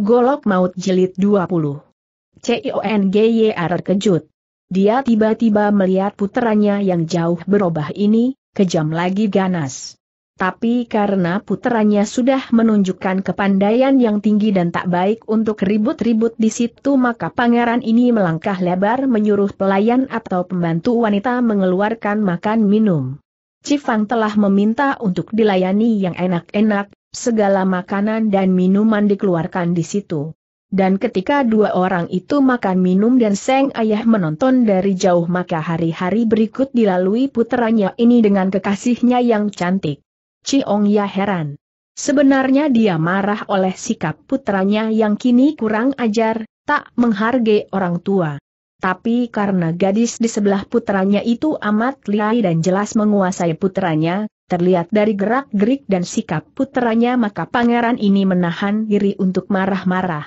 Golok Maut Jilid 20. CIONGYR kejut. Dia tiba-tiba melihat puterannya yang jauh berubah ini, kejam lagi ganas. Tapi karena puterannya sudah menunjukkan kepandaian yang tinggi dan tak baik untuk ribut-ribut di situ maka pangeran ini melangkah lebar menyuruh pelayan atau pembantu wanita mengeluarkan makan minum. Cifang telah meminta untuk dilayani yang enak-enak, segala makanan dan minuman dikeluarkan di situ. Dan ketika dua orang itu makan minum dan Seng Ayah menonton dari jauh maka hari-hari berikut dilalui puteranya ini dengan kekasihnya yang cantik. Ciong Ya heran. Sebenarnya dia marah oleh sikap putranya yang kini kurang ajar, tak menghargai orang tua. Tapi karena gadis di sebelah putranya itu amat liai dan jelas menguasai putranya, Terlihat dari gerak-gerik dan sikap putranya, maka pangeran ini menahan diri untuk marah-marah.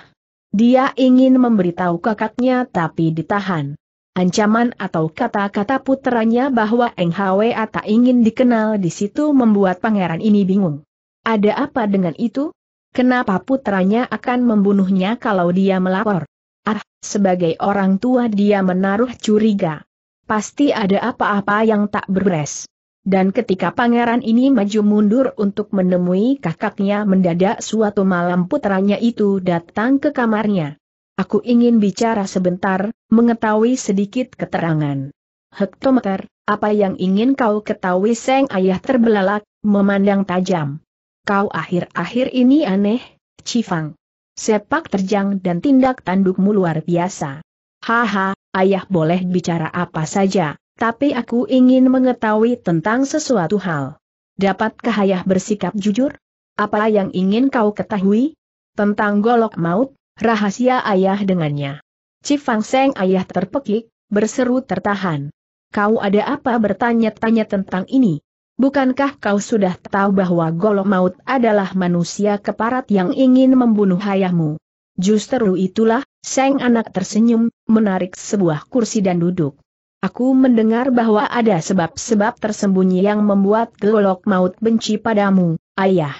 Dia ingin memberitahu kakaknya tapi ditahan. Ancaman atau kata-kata putranya bahwa Eng NHWA tak ingin dikenal di situ membuat pangeran ini bingung. Ada apa dengan itu? Kenapa putranya akan membunuhnya kalau dia melapor? Ah, sebagai orang tua dia menaruh curiga. Pasti ada apa-apa yang tak beres. Dan ketika pangeran ini maju mundur untuk menemui kakaknya mendadak suatu malam putranya itu datang ke kamarnya. Aku ingin bicara sebentar, mengetahui sedikit keterangan. Hektometer, apa yang ingin kau ketahui Seng ayah terbelalak, memandang tajam. Kau akhir-akhir ini aneh, Cifang. Sepak terjang dan tindak tandukmu luar biasa. Haha, ayah boleh bicara apa saja, tapi aku ingin mengetahui tentang sesuatu hal. Dapatkah ayah bersikap jujur? Apa yang ingin kau ketahui? Tentang golok maut, rahasia ayah dengannya. Cifang Seng ayah terpekik, berseru tertahan. Kau ada apa bertanya-tanya tentang ini? Bukankah kau sudah tahu bahwa golok maut adalah manusia keparat yang ingin membunuh ayahmu? Justru itulah, Seng anak tersenyum, menarik sebuah kursi dan duduk. Aku mendengar bahwa ada sebab-sebab tersembunyi yang membuat golok Maut benci padamu, ayah.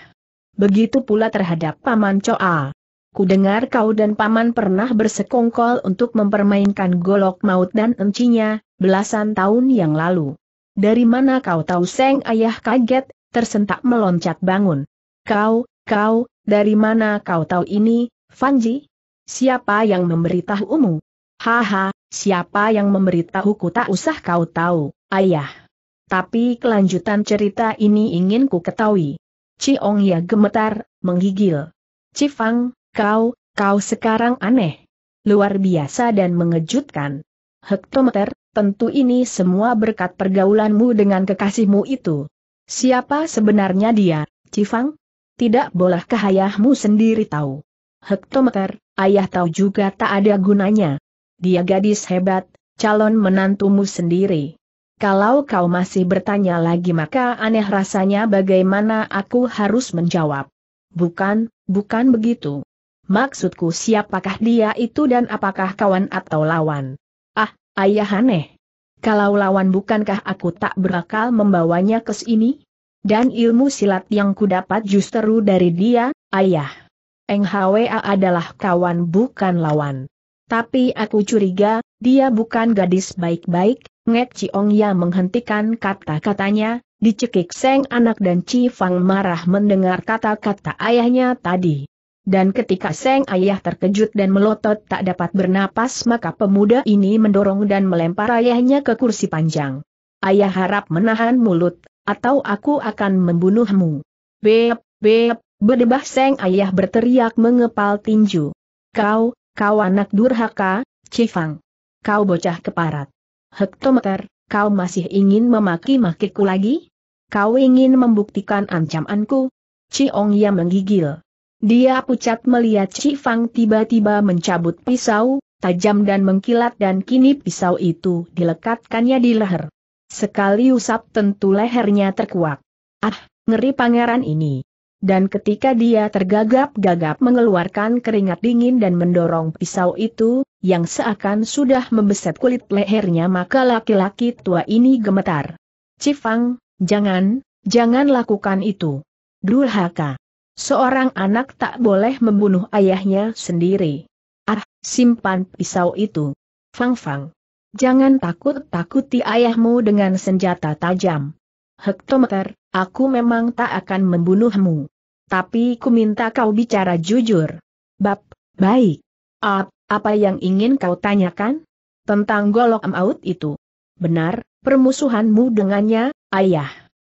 Begitu pula terhadap Paman Coa. Ku dengar kau dan Paman pernah bersekongkol untuk mempermainkan Golok Maut dan encinya, belasan tahun yang lalu. Dari mana kau tahu Seng ayah kaget, tersentak meloncat bangun. Kau, kau, dari mana kau tahu ini, Fanji? Siapa yang memberitahumu? Haha, Siapa yang memberitahuku tak usah kau tahu, ayah. Tapi kelanjutan cerita ini ingin ku ketahui. Ciong Ya gemetar, menggigil. Cifang, kau, kau sekarang aneh. Luar biasa dan mengejutkan. Hektometer, tentu ini semua berkat pergaulanmu dengan kekasihmu itu. Siapa sebenarnya dia, Cifang? Tidak bolehkah ayahmu sendiri tahu? Hektometer, ayah tahu juga tak ada gunanya dia gadis hebat, calon menantumu sendiri. Kalau kau masih bertanya lagi maka aneh rasanya bagaimana aku harus menjawab. Bukan, bukan begitu. Maksudku siapakah dia itu dan apakah kawan atau lawan? Ah, ayah aneh. Kalau lawan bukankah aku tak berakal membawanya ke sini? Dan ilmu silat yang kudapat justru dari dia, ayah. Eng Hwa adalah kawan bukan lawan. Tapi aku curiga, dia bukan gadis baik-baik, Ngek Ciong Ya menghentikan kata-katanya, dicekik Seng anak dan Ci Fang marah mendengar kata-kata ayahnya tadi. Dan ketika Seng ayah terkejut dan melotot tak dapat bernapas maka pemuda ini mendorong dan melempar ayahnya ke kursi panjang. Ayah harap menahan mulut, atau aku akan membunuhmu. Beep beep berdebah Seng ayah berteriak mengepal tinju. Kau, Kau anak durhaka, Cifang. Kau bocah keparat. Hektometer, kau masih ingin memaki-makiku lagi? Kau ingin membuktikan ancamanku? Ciong yang menggigil. Dia pucat melihat Cifang tiba-tiba mencabut pisau, tajam dan mengkilat dan kini pisau itu dilekatkannya di leher. Sekali usap tentu lehernya terkuak. Ah, ngeri pangeran ini dan ketika dia tergagap-gagap mengeluarkan keringat dingin dan mendorong pisau itu, yang seakan sudah membeset kulit lehernya maka laki-laki tua ini gemetar. Cifang, jangan, jangan lakukan itu. Durhaka. Seorang anak tak boleh membunuh ayahnya sendiri. Ah, simpan pisau itu. Fang Fang. Jangan takut-takuti ayahmu dengan senjata tajam. Hektometer, aku memang tak akan membunuhmu tapi ku minta kau bicara jujur. Bab, baik. Ap, apa yang ingin kau tanyakan? Tentang golok maut itu. Benar, permusuhanmu dengannya, ayah.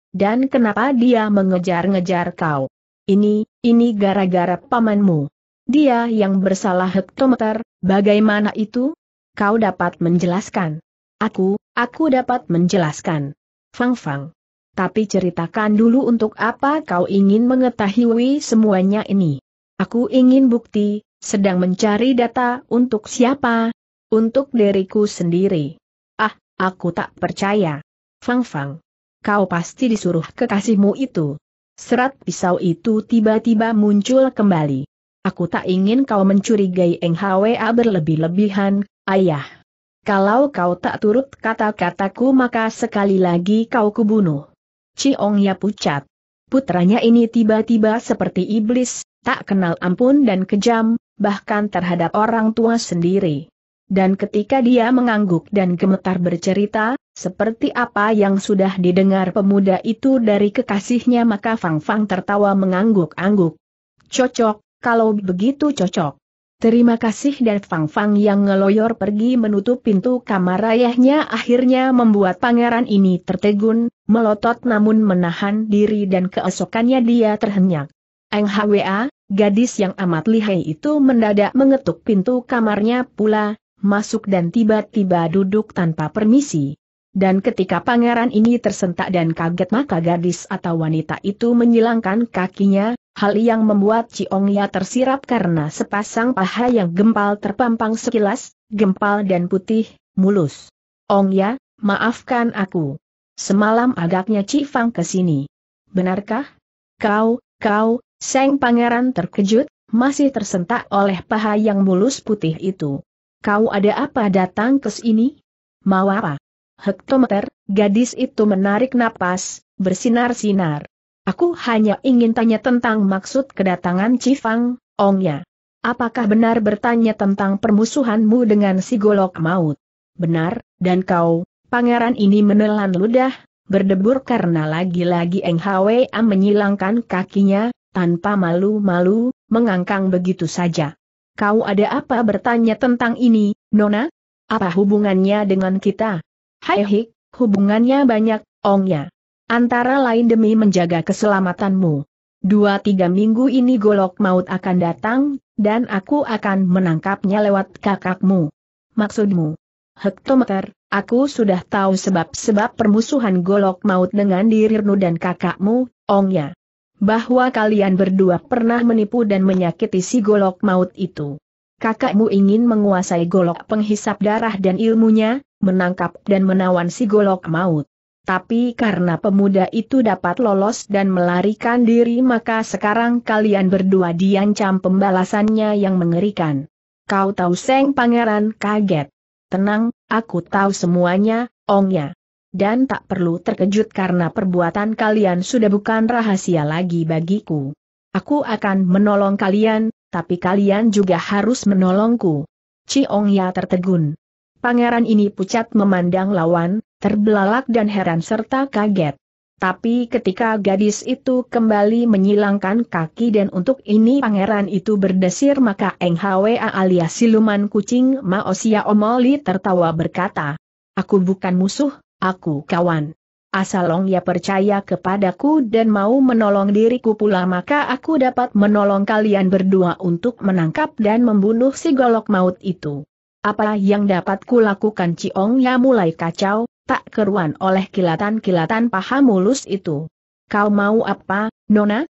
Dan kenapa dia mengejar-ngejar kau? Ini, ini gara-gara pamanmu. Dia yang bersalah hektometer, bagaimana itu? Kau dapat menjelaskan. Aku, aku dapat menjelaskan. Fang Fang tapi ceritakan dulu untuk apa kau ingin mengetahui semuanya ini. Aku ingin bukti, sedang mencari data untuk siapa? Untuk diriku sendiri. Ah, aku tak percaya. Fang Fang. Kau pasti disuruh kekasihmu itu. Serat pisau itu tiba-tiba muncul kembali. Aku tak ingin kau mencurigai Eng Hwa berlebih-lebihan, ayah. Kalau kau tak turut kata-kataku maka sekali lagi kau kubunuh. Ciong ya pucat. Putranya ini tiba-tiba seperti iblis, tak kenal ampun dan kejam, bahkan terhadap orang tua sendiri. Dan ketika dia mengangguk dan gemetar bercerita, seperti apa yang sudah didengar pemuda itu dari kekasihnya maka Fang Fang tertawa mengangguk-angguk. Cocok, kalau begitu cocok. Terima kasih dan Fang Fang yang ngeloyor pergi menutup pintu kamar ayahnya akhirnya membuat pangeran ini tertegun, melotot namun menahan diri dan keesokannya dia terhenyak. Eng Hwa, gadis yang amat lihai itu mendadak mengetuk pintu kamarnya pula, masuk dan tiba-tiba duduk tanpa permisi. Dan ketika pangeran ini tersentak dan kaget maka gadis atau wanita itu menyilangkan kakinya, Hal yang membuat Ciongya tersirap karena sepasang paha yang gempal terpampang sekilas, gempal dan putih, mulus. Ongya, maafkan aku. Semalam agaknya Cifang ke sini. Benarkah? Kau, kau, Seng Pangeran terkejut, masih tersentak oleh paha yang mulus putih itu. Kau ada apa datang ke sini? Mau apa? Hektometer, gadis itu menarik napas, bersinar-sinar. Aku hanya ingin tanya tentang maksud kedatangan Cifang, ongnya. Apakah benar bertanya tentang permusuhanmu dengan si golok maut? Benar, dan kau, pangeran ini menelan ludah, berdebur karena lagi-lagi Eng Hwa menyilangkan kakinya, tanpa malu-malu, mengangkang begitu saja. Kau ada apa bertanya tentang ini, Nona? Apa hubungannya dengan kita? Hai hik, hubungannya banyak, ongnya. Antara lain demi menjaga keselamatanmu. Dua tiga minggu ini golok maut akan datang, dan aku akan menangkapnya lewat kakakmu. Maksudmu? Hektometer, aku sudah tahu sebab-sebab permusuhan golok maut dengan dirirnu dan kakakmu, ongnya. Bahwa kalian berdua pernah menipu dan menyakiti si golok maut itu. Kakakmu ingin menguasai golok penghisap darah dan ilmunya, menangkap dan menawan si golok maut. Tapi karena pemuda itu dapat lolos dan melarikan diri maka sekarang kalian berdua diancam pembalasannya yang mengerikan. Kau tahu Seng Pangeran kaget. Tenang, aku tahu semuanya, ongnya. Dan tak perlu terkejut karena perbuatan kalian sudah bukan rahasia lagi bagiku. Aku akan menolong kalian, tapi kalian juga harus menolongku. Ciong Ya tertegun. Pangeran ini pucat memandang lawan, terbelalak dan heran serta kaget. Tapi ketika gadis itu kembali menyilangkan kaki dan untuk ini pangeran itu berdesir maka Eng Hwa alias siluman kucing Maosia Omoli tertawa berkata, Aku bukan musuh, aku kawan. Asalong ya percaya kepadaku dan mau menolong diriku pula maka aku dapat menolong kalian berdua untuk menangkap dan membunuh si golok maut itu. Apa yang dapat kulakukan Ya mulai kacau, tak keruan oleh kilatan-kilatan paha mulus itu. Kau mau apa, Nona?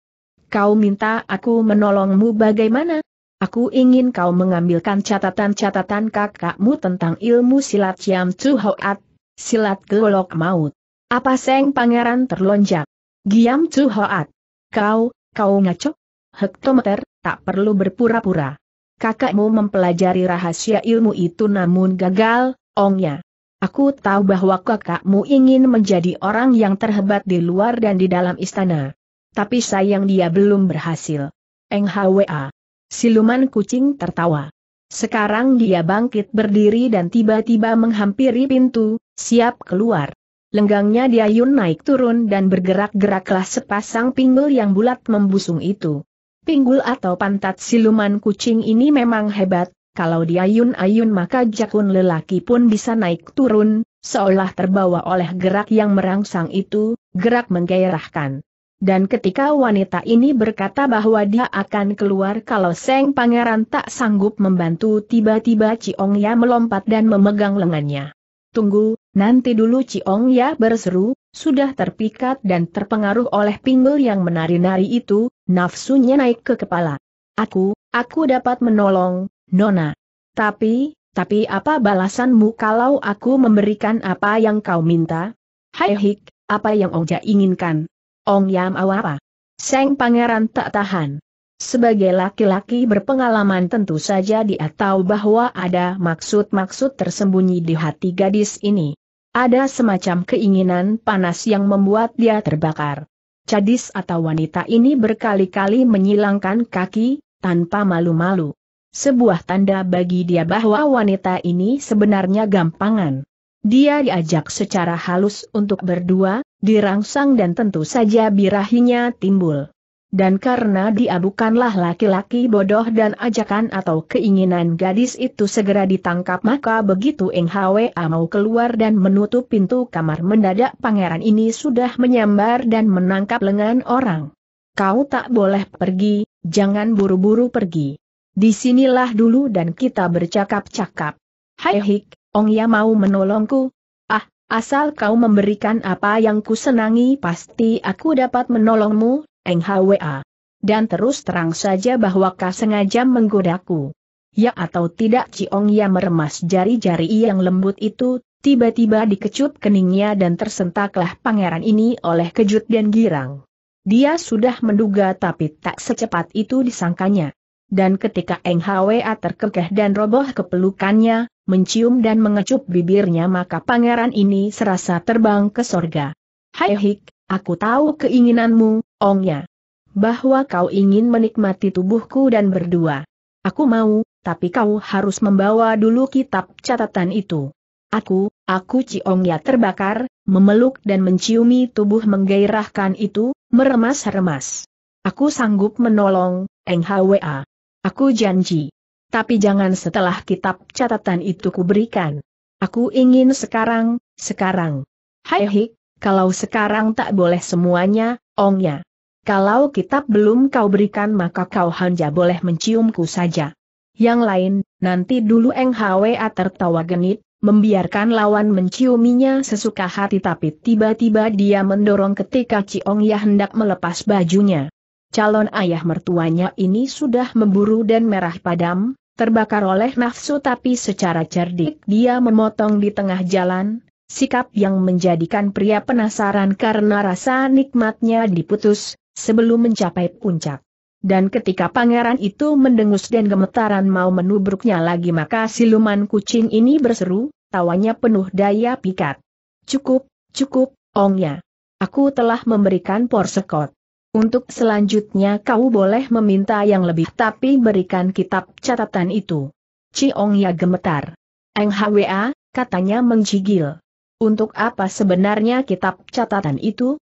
Kau minta aku menolongmu bagaimana? Aku ingin kau mengambilkan catatan-catatan kakakmu tentang ilmu silat Ciam Chu Hoat, silat golok maut. Apa Seng Pangeran terlonjak? Giam Chu Hoat. Kau, kau ngaco? Hektometer, tak perlu berpura-pura kakakmu mempelajari rahasia ilmu itu namun gagal, ongnya. Aku tahu bahwa kakakmu ingin menjadi orang yang terhebat di luar dan di dalam istana. Tapi sayang dia belum berhasil. Eng Hwa. Siluman kucing tertawa. Sekarang dia bangkit berdiri dan tiba-tiba menghampiri pintu, siap keluar. Lenggangnya diayun naik turun dan bergerak-geraklah sepasang pinggul yang bulat membusung itu pinggul atau pantat siluman kucing ini memang hebat, kalau diayun-ayun maka jakun lelaki pun bisa naik turun, seolah terbawa oleh gerak yang merangsang itu, gerak menggairahkan. Dan ketika wanita ini berkata bahwa dia akan keluar kalau Seng Pangeran tak sanggup membantu tiba-tiba Ciong Ya melompat dan memegang lengannya. Tunggu, nanti dulu Ciong Ya berseru, sudah terpikat dan terpengaruh oleh pinggul yang menari-nari itu, nafsunya naik ke kepala. Aku, aku dapat menolong, Nona. Tapi, tapi apa balasanmu kalau aku memberikan apa yang kau minta? Hai Hik, apa yang Ongja inginkan? Ong Yam awa apa? Seng pangeran tak tahan. Sebagai laki-laki berpengalaman tentu saja dia tahu bahwa ada maksud-maksud tersembunyi di hati gadis ini. Ada semacam keinginan panas yang membuat dia terbakar. Cadis atau wanita ini berkali-kali menyilangkan kaki, tanpa malu-malu. Sebuah tanda bagi dia bahwa wanita ini sebenarnya gampangan. Dia diajak secara halus untuk berdua, dirangsang dan tentu saja birahinya timbul dan karena dia bukanlah laki-laki bodoh dan ajakan atau keinginan gadis itu segera ditangkap maka begitu Eng Hwa mau keluar dan menutup pintu kamar mendadak pangeran ini sudah menyambar dan menangkap lengan orang. Kau tak boleh pergi, jangan buru-buru pergi. Disinilah dulu dan kita bercakap-cakap. Hai Hik, Ong Ya mau menolongku? Ah, asal kau memberikan apa yang kusenangi pasti aku dapat menolongmu Eng Hwa. Dan terus terang saja bahwa kau sengaja menggodaku. Ya atau tidak Ciong Ya meremas jari-jari yang lembut itu, tiba-tiba dikecup keningnya dan tersentaklah pangeran ini oleh kejut dan girang. Dia sudah menduga tapi tak secepat itu disangkanya. Dan ketika Eng Hwa terkekeh dan roboh kepelukannya, mencium dan mengecup bibirnya maka pangeran ini serasa terbang ke sorga. Hai hik, aku tahu keinginanmu, ongnya. Bahwa kau ingin menikmati tubuhku dan berdua. Aku mau, tapi kau harus membawa dulu kitab catatan itu. Aku, aku ciongnya terbakar, memeluk dan menciumi tubuh menggairahkan itu, meremas-remas. Aku sanggup menolong, NHWA. Aku janji. Tapi jangan setelah kitab catatan itu kuberikan. Aku ingin sekarang, sekarang. Hai hik, kalau sekarang tak boleh semuanya, ongnya. Kalau kitab belum kau berikan maka kau hanya boleh menciumku saja. Yang lain, nanti dulu Eng Hwa tertawa genit, membiarkan lawan menciuminya sesuka hati tapi tiba-tiba dia mendorong ketika Ciong Ya hendak melepas bajunya. Calon ayah mertuanya ini sudah memburu dan merah padam, terbakar oleh nafsu tapi secara cerdik dia memotong di tengah jalan, sikap yang menjadikan pria penasaran karena rasa nikmatnya diputus, sebelum mencapai puncak. Dan ketika pangeran itu mendengus dan gemetaran mau menubruknya lagi maka siluman kucing ini berseru, tawanya penuh daya pikat. Cukup, cukup, ongnya. Aku telah memberikan porsekot. Untuk selanjutnya kau boleh meminta yang lebih tapi berikan kitab catatan itu. Ciong ya gemetar. Hwa, katanya mencigil. Untuk apa sebenarnya kitab catatan itu?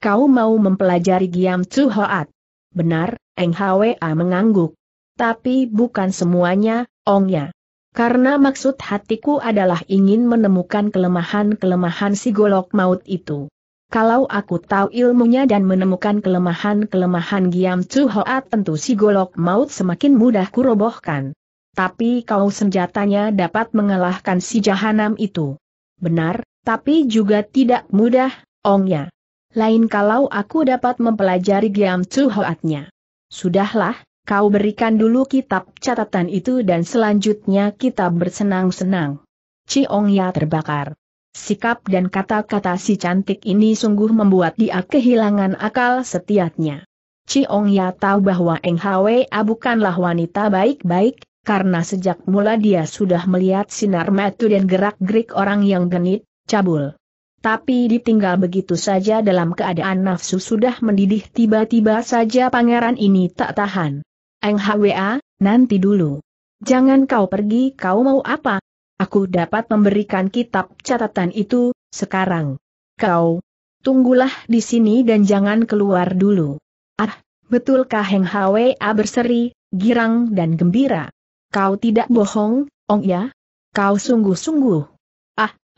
Kau mau mempelajari Giam Tzu Hoat? Benar, Eng Hwa mengangguk. Tapi bukan semuanya, ongnya. Karena maksud hatiku adalah ingin menemukan kelemahan-kelemahan si golok maut itu. Kalau aku tahu ilmunya dan menemukan kelemahan-kelemahan Giam Tzu Hoat tentu si golok maut semakin mudah kurobohkan. Tapi kau senjatanya dapat mengalahkan si jahanam itu. Benar, tapi juga tidak mudah, ongnya. Lain kalau aku dapat mempelajari Giam Chu Hoatnya. Sudahlah, kau berikan dulu kitab catatan itu dan selanjutnya kita bersenang-senang. Ciong Ya terbakar. Sikap dan kata-kata si cantik ini sungguh membuat dia kehilangan akal setiatnya. Ciong Ya tahu bahwa Eng Hwa bukanlah wanita baik-baik, karena sejak mula dia sudah melihat sinar mata dan gerak-gerik orang yang genit, cabul. Tapi ditinggal begitu saja dalam keadaan nafsu sudah mendidih tiba-tiba saja pangeran ini tak tahan. Eng HWA, nanti dulu. Jangan kau pergi kau mau apa? Aku dapat memberikan kitab catatan itu, sekarang. Kau, tunggulah di sini dan jangan keluar dulu. Ah, betulkah Heng HWA berseri, girang dan gembira? Kau tidak bohong, Ong ya? Kau sungguh-sungguh.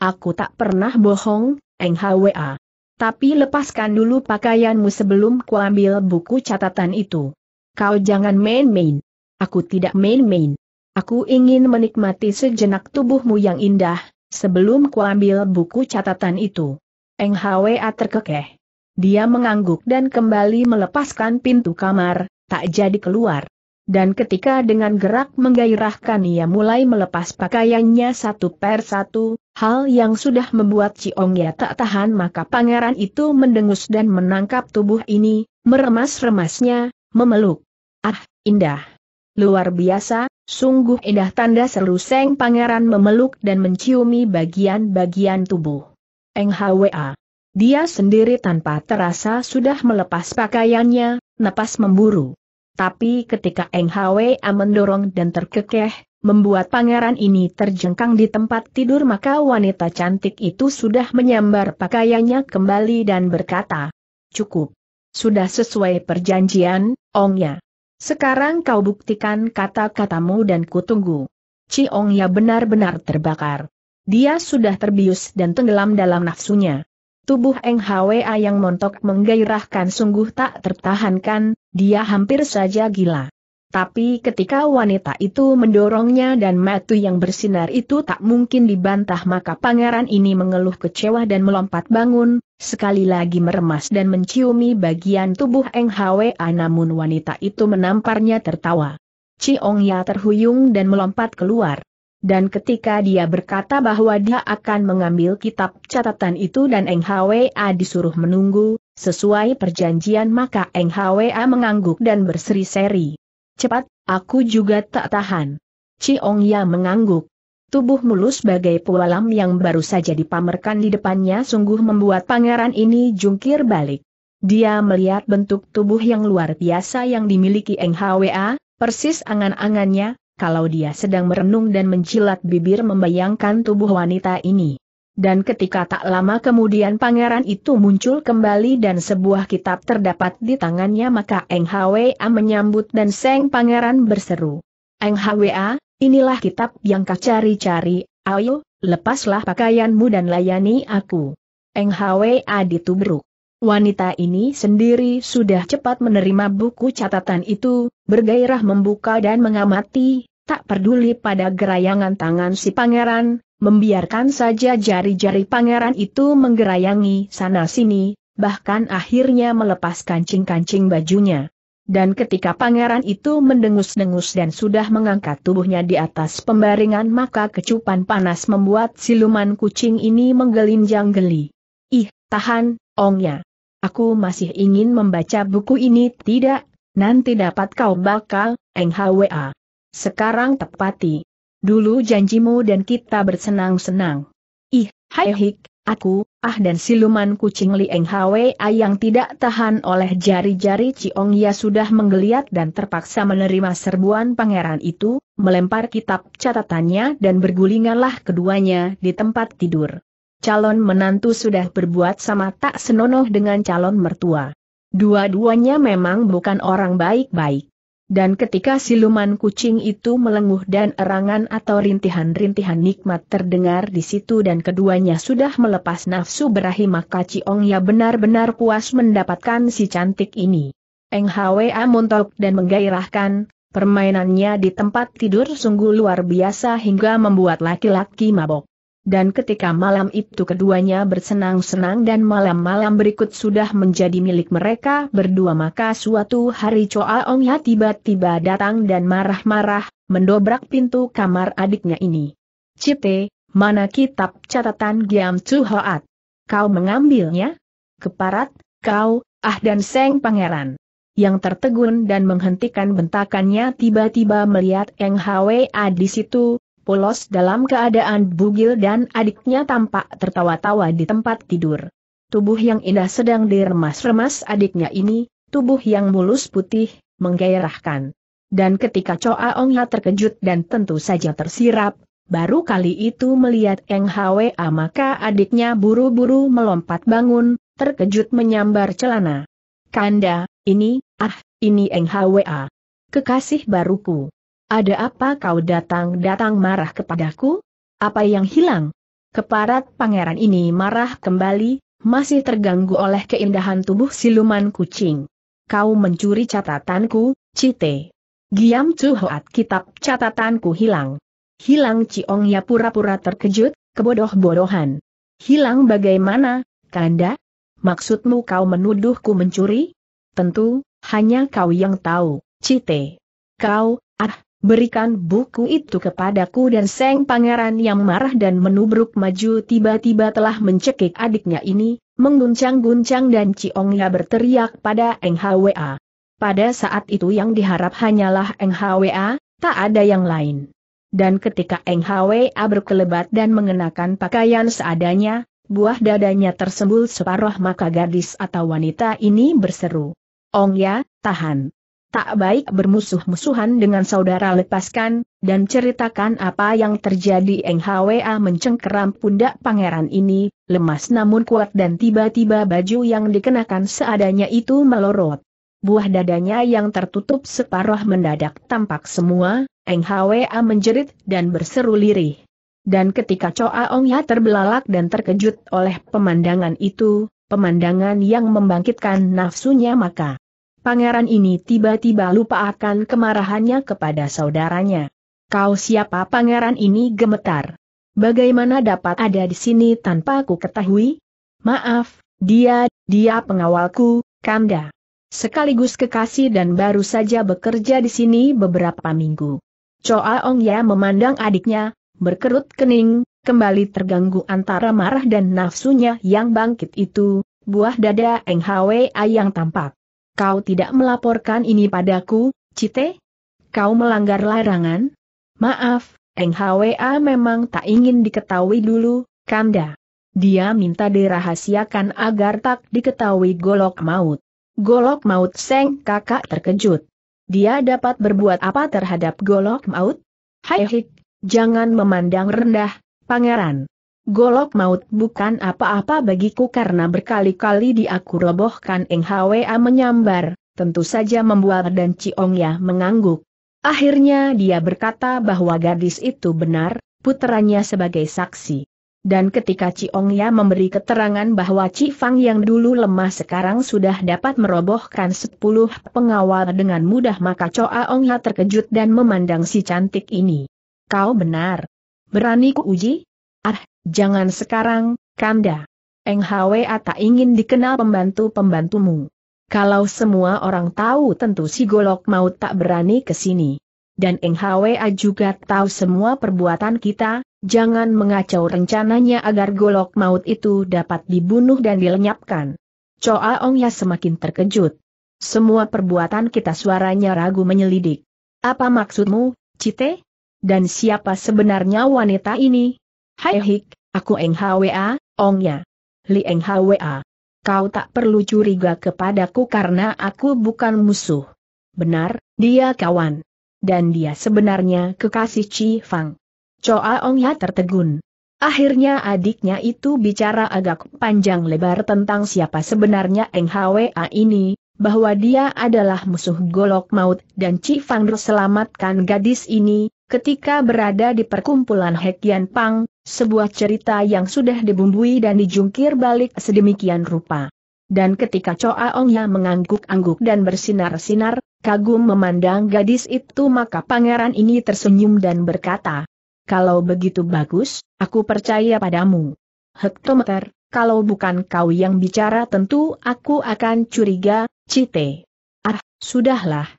Aku tak pernah bohong, Eng Hwa. Tapi lepaskan dulu pakaianmu sebelum kuambil buku catatan itu. Kau jangan main-main. Aku tidak main-main. Aku ingin menikmati sejenak tubuhmu yang indah, sebelum kuambil buku catatan itu. Eng Hwa terkekeh. Dia mengangguk dan kembali melepaskan pintu kamar, tak jadi keluar. Dan ketika dengan gerak menggairahkan ia mulai melepas pakaiannya satu per satu, hal yang sudah membuat Ciong Ya tak tahan maka pangeran itu mendengus dan menangkap tubuh ini, meremas-remasnya, memeluk. Ah, indah. Luar biasa, sungguh indah tanda seru Seng pangeran memeluk dan menciumi bagian-bagian tubuh. Eng Hwa, Dia sendiri tanpa terasa sudah melepas pakaiannya, napas memburu. Tapi ketika Eng Hwa mendorong dan terkekeh, membuat pangeran ini terjengkang di tempat tidur maka wanita cantik itu sudah menyambar pakaiannya kembali dan berkata, Cukup. Sudah sesuai perjanjian, Ongnya. Sekarang kau buktikan kata-katamu dan kutunggu. Ci Ciongya benar-benar terbakar. Dia sudah terbius dan tenggelam dalam nafsunya. Tubuh Eng Hwa yang montok menggairahkan sungguh tak tertahankan, dia hampir saja gila. Tapi ketika wanita itu mendorongnya dan matu yang bersinar itu tak mungkin dibantah maka pangeran ini mengeluh kecewa dan melompat bangun, sekali lagi meremas dan menciumi bagian tubuh Eng Hwa namun wanita itu menamparnya tertawa. Ciong Ya terhuyung dan melompat keluar. Dan ketika dia berkata bahwa dia akan mengambil kitab catatan itu dan Eng Hwa disuruh menunggu, Sesuai perjanjian maka Eng Hwa mengangguk dan berseri-seri. Cepat, aku juga tak tahan. Ciong Ya mengangguk. Tubuh mulus bagai pualam yang baru saja dipamerkan di depannya sungguh membuat pangeran ini jungkir balik. Dia melihat bentuk tubuh yang luar biasa yang dimiliki Eng Hwa, persis angan-angannya, kalau dia sedang merenung dan menjilat bibir membayangkan tubuh wanita ini. Dan ketika tak lama kemudian pangeran itu muncul kembali dan sebuah kitab terdapat di tangannya maka Eng Hwa menyambut dan Seng Pangeran berseru. Eng Hwa, inilah kitab yang kau cari-cari, ayo, lepaslah pakaianmu dan layani aku. Eng Hwa ditubruk. Wanita ini sendiri sudah cepat menerima buku catatan itu, bergairah membuka dan mengamati, tak peduli pada gerayangan tangan si pangeran, membiarkan saja jari-jari pangeran itu menggerayangi sana-sini, bahkan akhirnya melepas kancing-kancing bajunya. Dan ketika pangeran itu mendengus-dengus dan sudah mengangkat tubuhnya di atas pembaringan maka kecupan panas membuat siluman kucing ini menggelinjang geli. Ih, tahan, ongnya. Aku masih ingin membaca buku ini tidak, nanti dapat kau bakal, NHWA. Sekarang tepati dulu janjimu dan kita bersenang-senang. Ih, hai hik, aku, ah dan siluman kucing Lieng Hwa yang tidak tahan oleh jari-jari Ciong Ya sudah menggeliat dan terpaksa menerima serbuan pangeran itu, melempar kitab catatannya dan bergulinganlah keduanya di tempat tidur. Calon menantu sudah berbuat sama tak senonoh dengan calon mertua. Dua-duanya memang bukan orang baik-baik. Dan ketika siluman kucing itu melenguh dan erangan atau rintihan-rintihan nikmat terdengar di situ dan keduanya sudah melepas nafsu berahi maka Ciong Ya benar-benar puas mendapatkan si cantik ini. Eng Hwa montok dan menggairahkan, permainannya di tempat tidur sungguh luar biasa hingga membuat laki-laki mabok. Dan ketika malam itu keduanya bersenang-senang dan malam-malam berikut sudah menjadi milik mereka berdua maka suatu hari Choa Ong Ya tiba-tiba datang dan marah-marah, mendobrak pintu kamar adiknya ini. Cite, mana kitab catatan Giam Chu Hoat? Kau mengambilnya? Keparat, kau, ah dan seng pangeran. Yang tertegun dan menghentikan bentakannya tiba-tiba melihat Eng Hwa di situ, polos dalam keadaan bugil dan adiknya tampak tertawa-tawa di tempat tidur. Tubuh yang indah sedang diremas-remas adiknya ini, tubuh yang mulus putih, menggairahkan. Dan ketika Choa Ongha terkejut dan tentu saja tersirap, baru kali itu melihat Eng Hwa maka adiknya buru-buru melompat bangun, terkejut menyambar celana. Kanda, ini, ah, ini Eng Hwa. Ah. Kekasih baruku. Ada apa kau datang-datang marah kepadaku? Apa yang hilang? Keparat pangeran ini marah kembali, masih terganggu oleh keindahan tubuh siluman kucing. Kau mencuri catatanku, Cite. Giam Cuhoat kitab catatanku hilang. Hilang Ciong ya pura-pura terkejut, kebodoh-bodohan. Hilang bagaimana, Kanda? Maksudmu kau menuduhku mencuri? Tentu, hanya kau yang tahu, Cite. Kau, ah, Berikan buku itu kepadaku dan Seng Pangeran yang marah dan menubruk maju tiba-tiba telah mencekik adiknya ini, mengguncang-guncang dan Ciongya berteriak pada Eng Hwa. Pada saat itu yang diharap hanyalah Eng Hwa, tak ada yang lain. Dan ketika Eng Hwa berkelebat dan mengenakan pakaian seadanya, buah dadanya tersembul separuh maka gadis atau wanita ini berseru. Ongya, tahan tak baik bermusuh-musuhan dengan saudara lepaskan, dan ceritakan apa yang terjadi Eng Hwa mencengkeram pundak pangeran ini, lemas namun kuat dan tiba-tiba baju yang dikenakan seadanya itu melorot. Buah dadanya yang tertutup separuh mendadak tampak semua, Eng Hwa menjerit dan berseru lirih. Dan ketika Choa Ong Ya terbelalak dan terkejut oleh pemandangan itu, pemandangan yang membangkitkan nafsunya maka pangeran ini tiba-tiba lupa akan kemarahannya kepada saudaranya. Kau siapa pangeran ini gemetar? Bagaimana dapat ada di sini tanpa ku ketahui? Maaf, dia, dia pengawalku, Kanda. Sekaligus kekasih dan baru saja bekerja di sini beberapa minggu. Choa Ong Ya memandang adiknya, berkerut kening, kembali terganggu antara marah dan nafsunya yang bangkit itu, buah dada Eng Hwa yang tampak. Kau tidak melaporkan ini padaku, Cite? Kau melanggar larangan? Maaf, NHWA memang tak ingin diketahui dulu, Kanda. Dia minta dirahasiakan agar tak diketahui golok maut. Golok maut Seng kakak terkejut. Dia dapat berbuat apa terhadap golok maut? Hai hik, jangan memandang rendah, pangeran. Golok maut bukan apa-apa bagiku karena berkali-kali diaku robohkan Eng Hwa menyambar, tentu saja membuat dan Ciongya mengangguk. Akhirnya dia berkata bahwa gadis itu benar, putranya sebagai saksi. Dan ketika Ciongya memberi keterangan bahwa Ci Fang yang dulu lemah sekarang sudah dapat merobohkan sepuluh pengawal dengan mudah maka Choa ya terkejut dan memandang si cantik ini. Kau benar. Berani ku uji? Ah, Jangan sekarang, Kanda. Eng Hwa tak ingin dikenal pembantu-pembantumu. Kalau semua orang tahu tentu si Golok mau tak berani ke sini. Dan Eng Hwa juga tahu semua perbuatan kita, jangan mengacau rencananya agar Golok maut itu dapat dibunuh dan dilenyapkan. Choa ya semakin terkejut. Semua perbuatan kita suaranya ragu menyelidik. Apa maksudmu, Cite? Dan siapa sebenarnya wanita ini? Hai Hik, aku Eng Hwa, Ongnya. Li Eng Hwa. Kau tak perlu curiga kepadaku karena aku bukan musuh. Benar, dia kawan. Dan dia sebenarnya kekasih Chi Fang. Choa Ongnya tertegun. Akhirnya adiknya itu bicara agak panjang lebar tentang siapa sebenarnya Eng Hwa ini, bahwa dia adalah musuh golok maut dan Chi Fang selamatkan gadis ini, Ketika berada di perkumpulan Hekian Pang, sebuah cerita yang sudah dibumbui dan dijungkir balik sedemikian rupa. Dan ketika Choa Ongya mengangguk-angguk dan bersinar-sinar, kagum memandang gadis itu maka pangeran ini tersenyum dan berkata, Kalau begitu bagus, aku percaya padamu. Hektometer, kalau bukan kau yang bicara tentu aku akan curiga, Cite. Ah, sudahlah,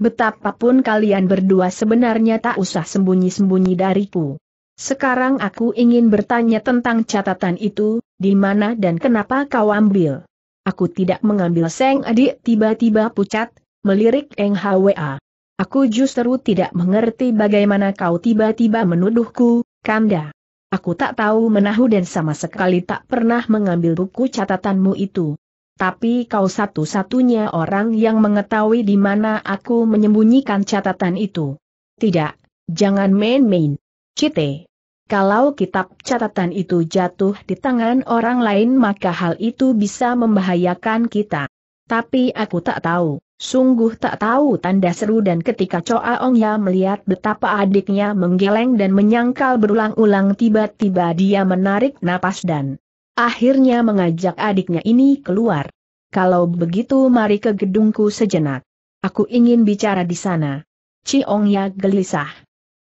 Betapapun kalian berdua sebenarnya tak usah sembunyi-sembunyi dariku. Sekarang aku ingin bertanya tentang catatan itu, di mana dan kenapa kau ambil. Aku tidak mengambil Seng adik tiba-tiba pucat, melirik Eng Hwa. Aku justru tidak mengerti bagaimana kau tiba-tiba menuduhku, Kanda. Aku tak tahu menahu dan sama sekali tak pernah mengambil buku catatanmu itu tapi kau satu-satunya orang yang mengetahui di mana aku menyembunyikan catatan itu. Tidak, jangan main-main. Cite. Kalau kitab catatan itu jatuh di tangan orang lain maka hal itu bisa membahayakan kita. Tapi aku tak tahu, sungguh tak tahu tanda seru dan ketika Choa Ong Ya melihat betapa adiknya menggeleng dan menyangkal berulang-ulang tiba-tiba dia menarik napas dan Akhirnya mengajak adiknya ini keluar. Kalau begitu mari ke gedungku sejenak. Aku ingin bicara di sana. Ciongya gelisah.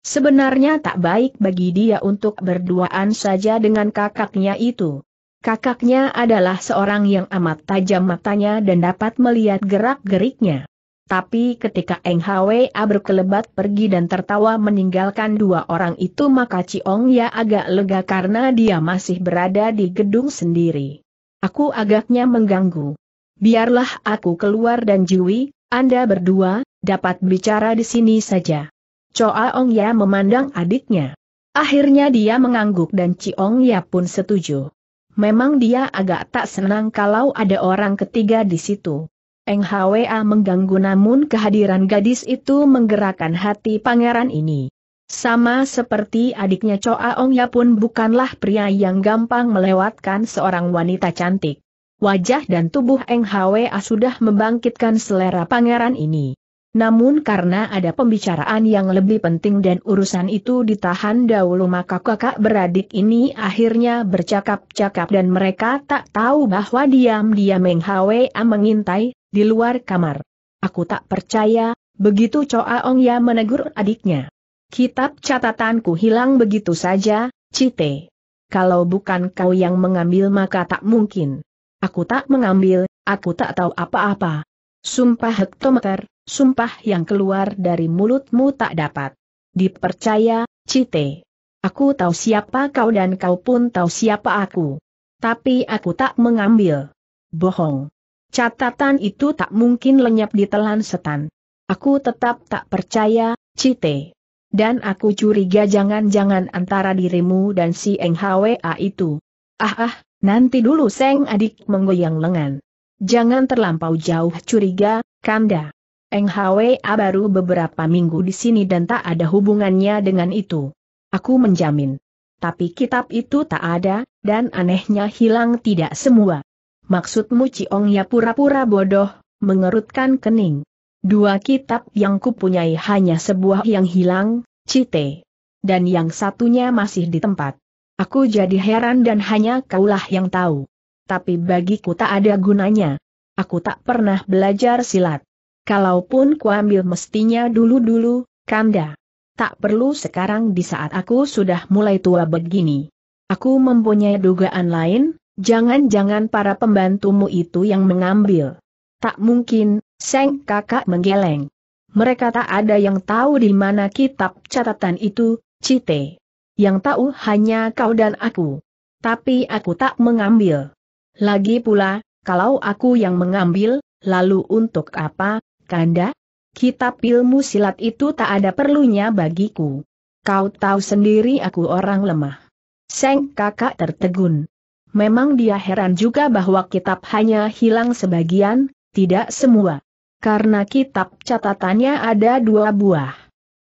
Sebenarnya tak baik bagi dia untuk berduaan saja dengan kakaknya itu. Kakaknya adalah seorang yang amat tajam matanya dan dapat melihat gerak-geriknya. Tapi ketika Eng Hwa berkelebat pergi dan tertawa meninggalkan dua orang itu maka Ciong Ya agak lega karena dia masih berada di gedung sendiri. Aku agaknya mengganggu. Biarlah aku keluar dan Jui, Anda berdua, dapat bicara di sini saja. Choa Ong Ya memandang adiknya. Akhirnya dia mengangguk dan Ciong Ya pun setuju. Memang dia agak tak senang kalau ada orang ketiga di situ. Eng Hwa mengganggu namun kehadiran gadis itu menggerakkan hati pangeran ini. Sama seperti adiknya Choa ya pun bukanlah pria yang gampang melewatkan seorang wanita cantik. Wajah dan tubuh Eng Hwa sudah membangkitkan selera pangeran ini. Namun karena ada pembicaraan yang lebih penting dan urusan itu ditahan dahulu maka kakak beradik ini akhirnya bercakap-cakap dan mereka tak tahu bahwa diam-diam Eng Hwa mengintai di luar kamar. Aku tak percaya, begitu Choa Ong Ya menegur adiknya. Kitab catatanku hilang begitu saja, Cite. Kalau bukan kau yang mengambil maka tak mungkin. Aku tak mengambil, aku tak tahu apa-apa. Sumpah hektometer, sumpah yang keluar dari mulutmu tak dapat. Dipercaya, Cite. Aku tahu siapa kau dan kau pun tahu siapa aku. Tapi aku tak mengambil. Bohong. Catatan itu tak mungkin lenyap di telan setan. Aku tetap tak percaya, Cite. Dan aku curiga jangan-jangan antara dirimu dan si Eng Hwa itu. Ah ah, nanti dulu Seng adik menggoyang lengan. Jangan terlampau jauh curiga, Kanda. Eng Hwa baru beberapa minggu di sini dan tak ada hubungannya dengan itu. Aku menjamin. Tapi kitab itu tak ada, dan anehnya hilang tidak semua. Maksudmu Ciong ya pura-pura bodoh, mengerutkan kening. Dua kitab yang kupunyai hanya sebuah yang hilang, Cite. Dan yang satunya masih di tempat. Aku jadi heran dan hanya kaulah yang tahu. Tapi bagiku tak ada gunanya. Aku tak pernah belajar silat. Kalaupun kuambil mestinya dulu-dulu, kanda. Tak perlu sekarang di saat aku sudah mulai tua begini. Aku mempunyai dugaan lain, Jangan-jangan para pembantumu itu yang mengambil. Tak mungkin, Seng kakak menggeleng. Mereka tak ada yang tahu di mana kitab catatan itu, Cite. Yang tahu hanya kau dan aku. Tapi aku tak mengambil. Lagi pula, kalau aku yang mengambil, lalu untuk apa, Kanda? Kitab ilmu silat itu tak ada perlunya bagiku. Kau tahu sendiri aku orang lemah. Seng kakak tertegun. Memang dia heran juga bahwa kitab hanya hilang sebagian, tidak semua. Karena kitab catatannya ada dua buah.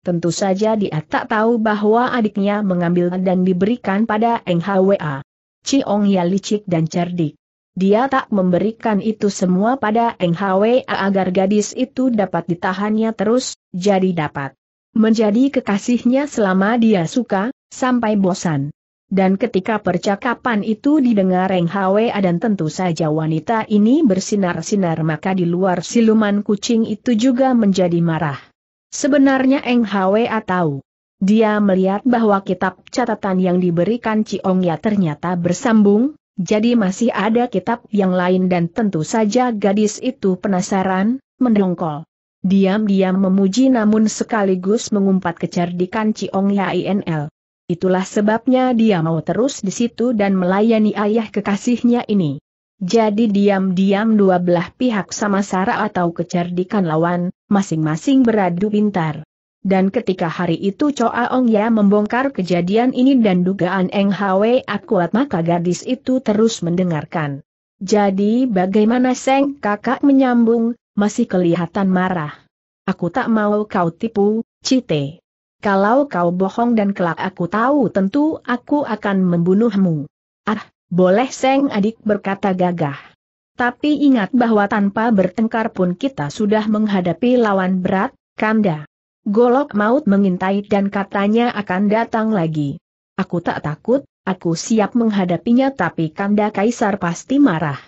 Tentu saja dia tak tahu bahwa adiknya mengambil dan diberikan pada NHWA. Ciong ya licik dan cerdik. Dia tak memberikan itu semua pada NHWA agar gadis itu dapat ditahannya terus, jadi dapat menjadi kekasihnya selama dia suka, sampai bosan. Dan ketika percakapan itu didengar Reng Hwa dan tentu saja wanita ini bersinar-sinar maka di luar siluman kucing itu juga menjadi marah. Sebenarnya Eng Hwa tahu. Dia melihat bahwa kitab catatan yang diberikan Ciong Ya ternyata bersambung, jadi masih ada kitab yang lain dan tentu saja gadis itu penasaran, mendongkol. Diam-diam memuji namun sekaligus mengumpat kecerdikan Ciong Ya INL. Itulah sebabnya dia mau terus di situ dan melayani ayah kekasihnya ini. Jadi diam-diam dua belah pihak sama sara atau kecerdikan lawan, masing-masing beradu pintar. Dan ketika hari itu Choa Ong Ya membongkar kejadian ini dan dugaan Eng Hwe akuat maka gadis itu terus mendengarkan. Jadi bagaimana Seng kakak menyambung, masih kelihatan marah. Aku tak mau kau tipu, Cite. Kalau kau bohong dan kelak aku tahu tentu aku akan membunuhmu. Ah, boleh Seng adik berkata gagah. Tapi ingat bahwa tanpa bertengkar pun kita sudah menghadapi lawan berat, Kanda. Golok maut mengintai dan katanya akan datang lagi. Aku tak takut, aku siap menghadapinya tapi Kanda Kaisar pasti marah.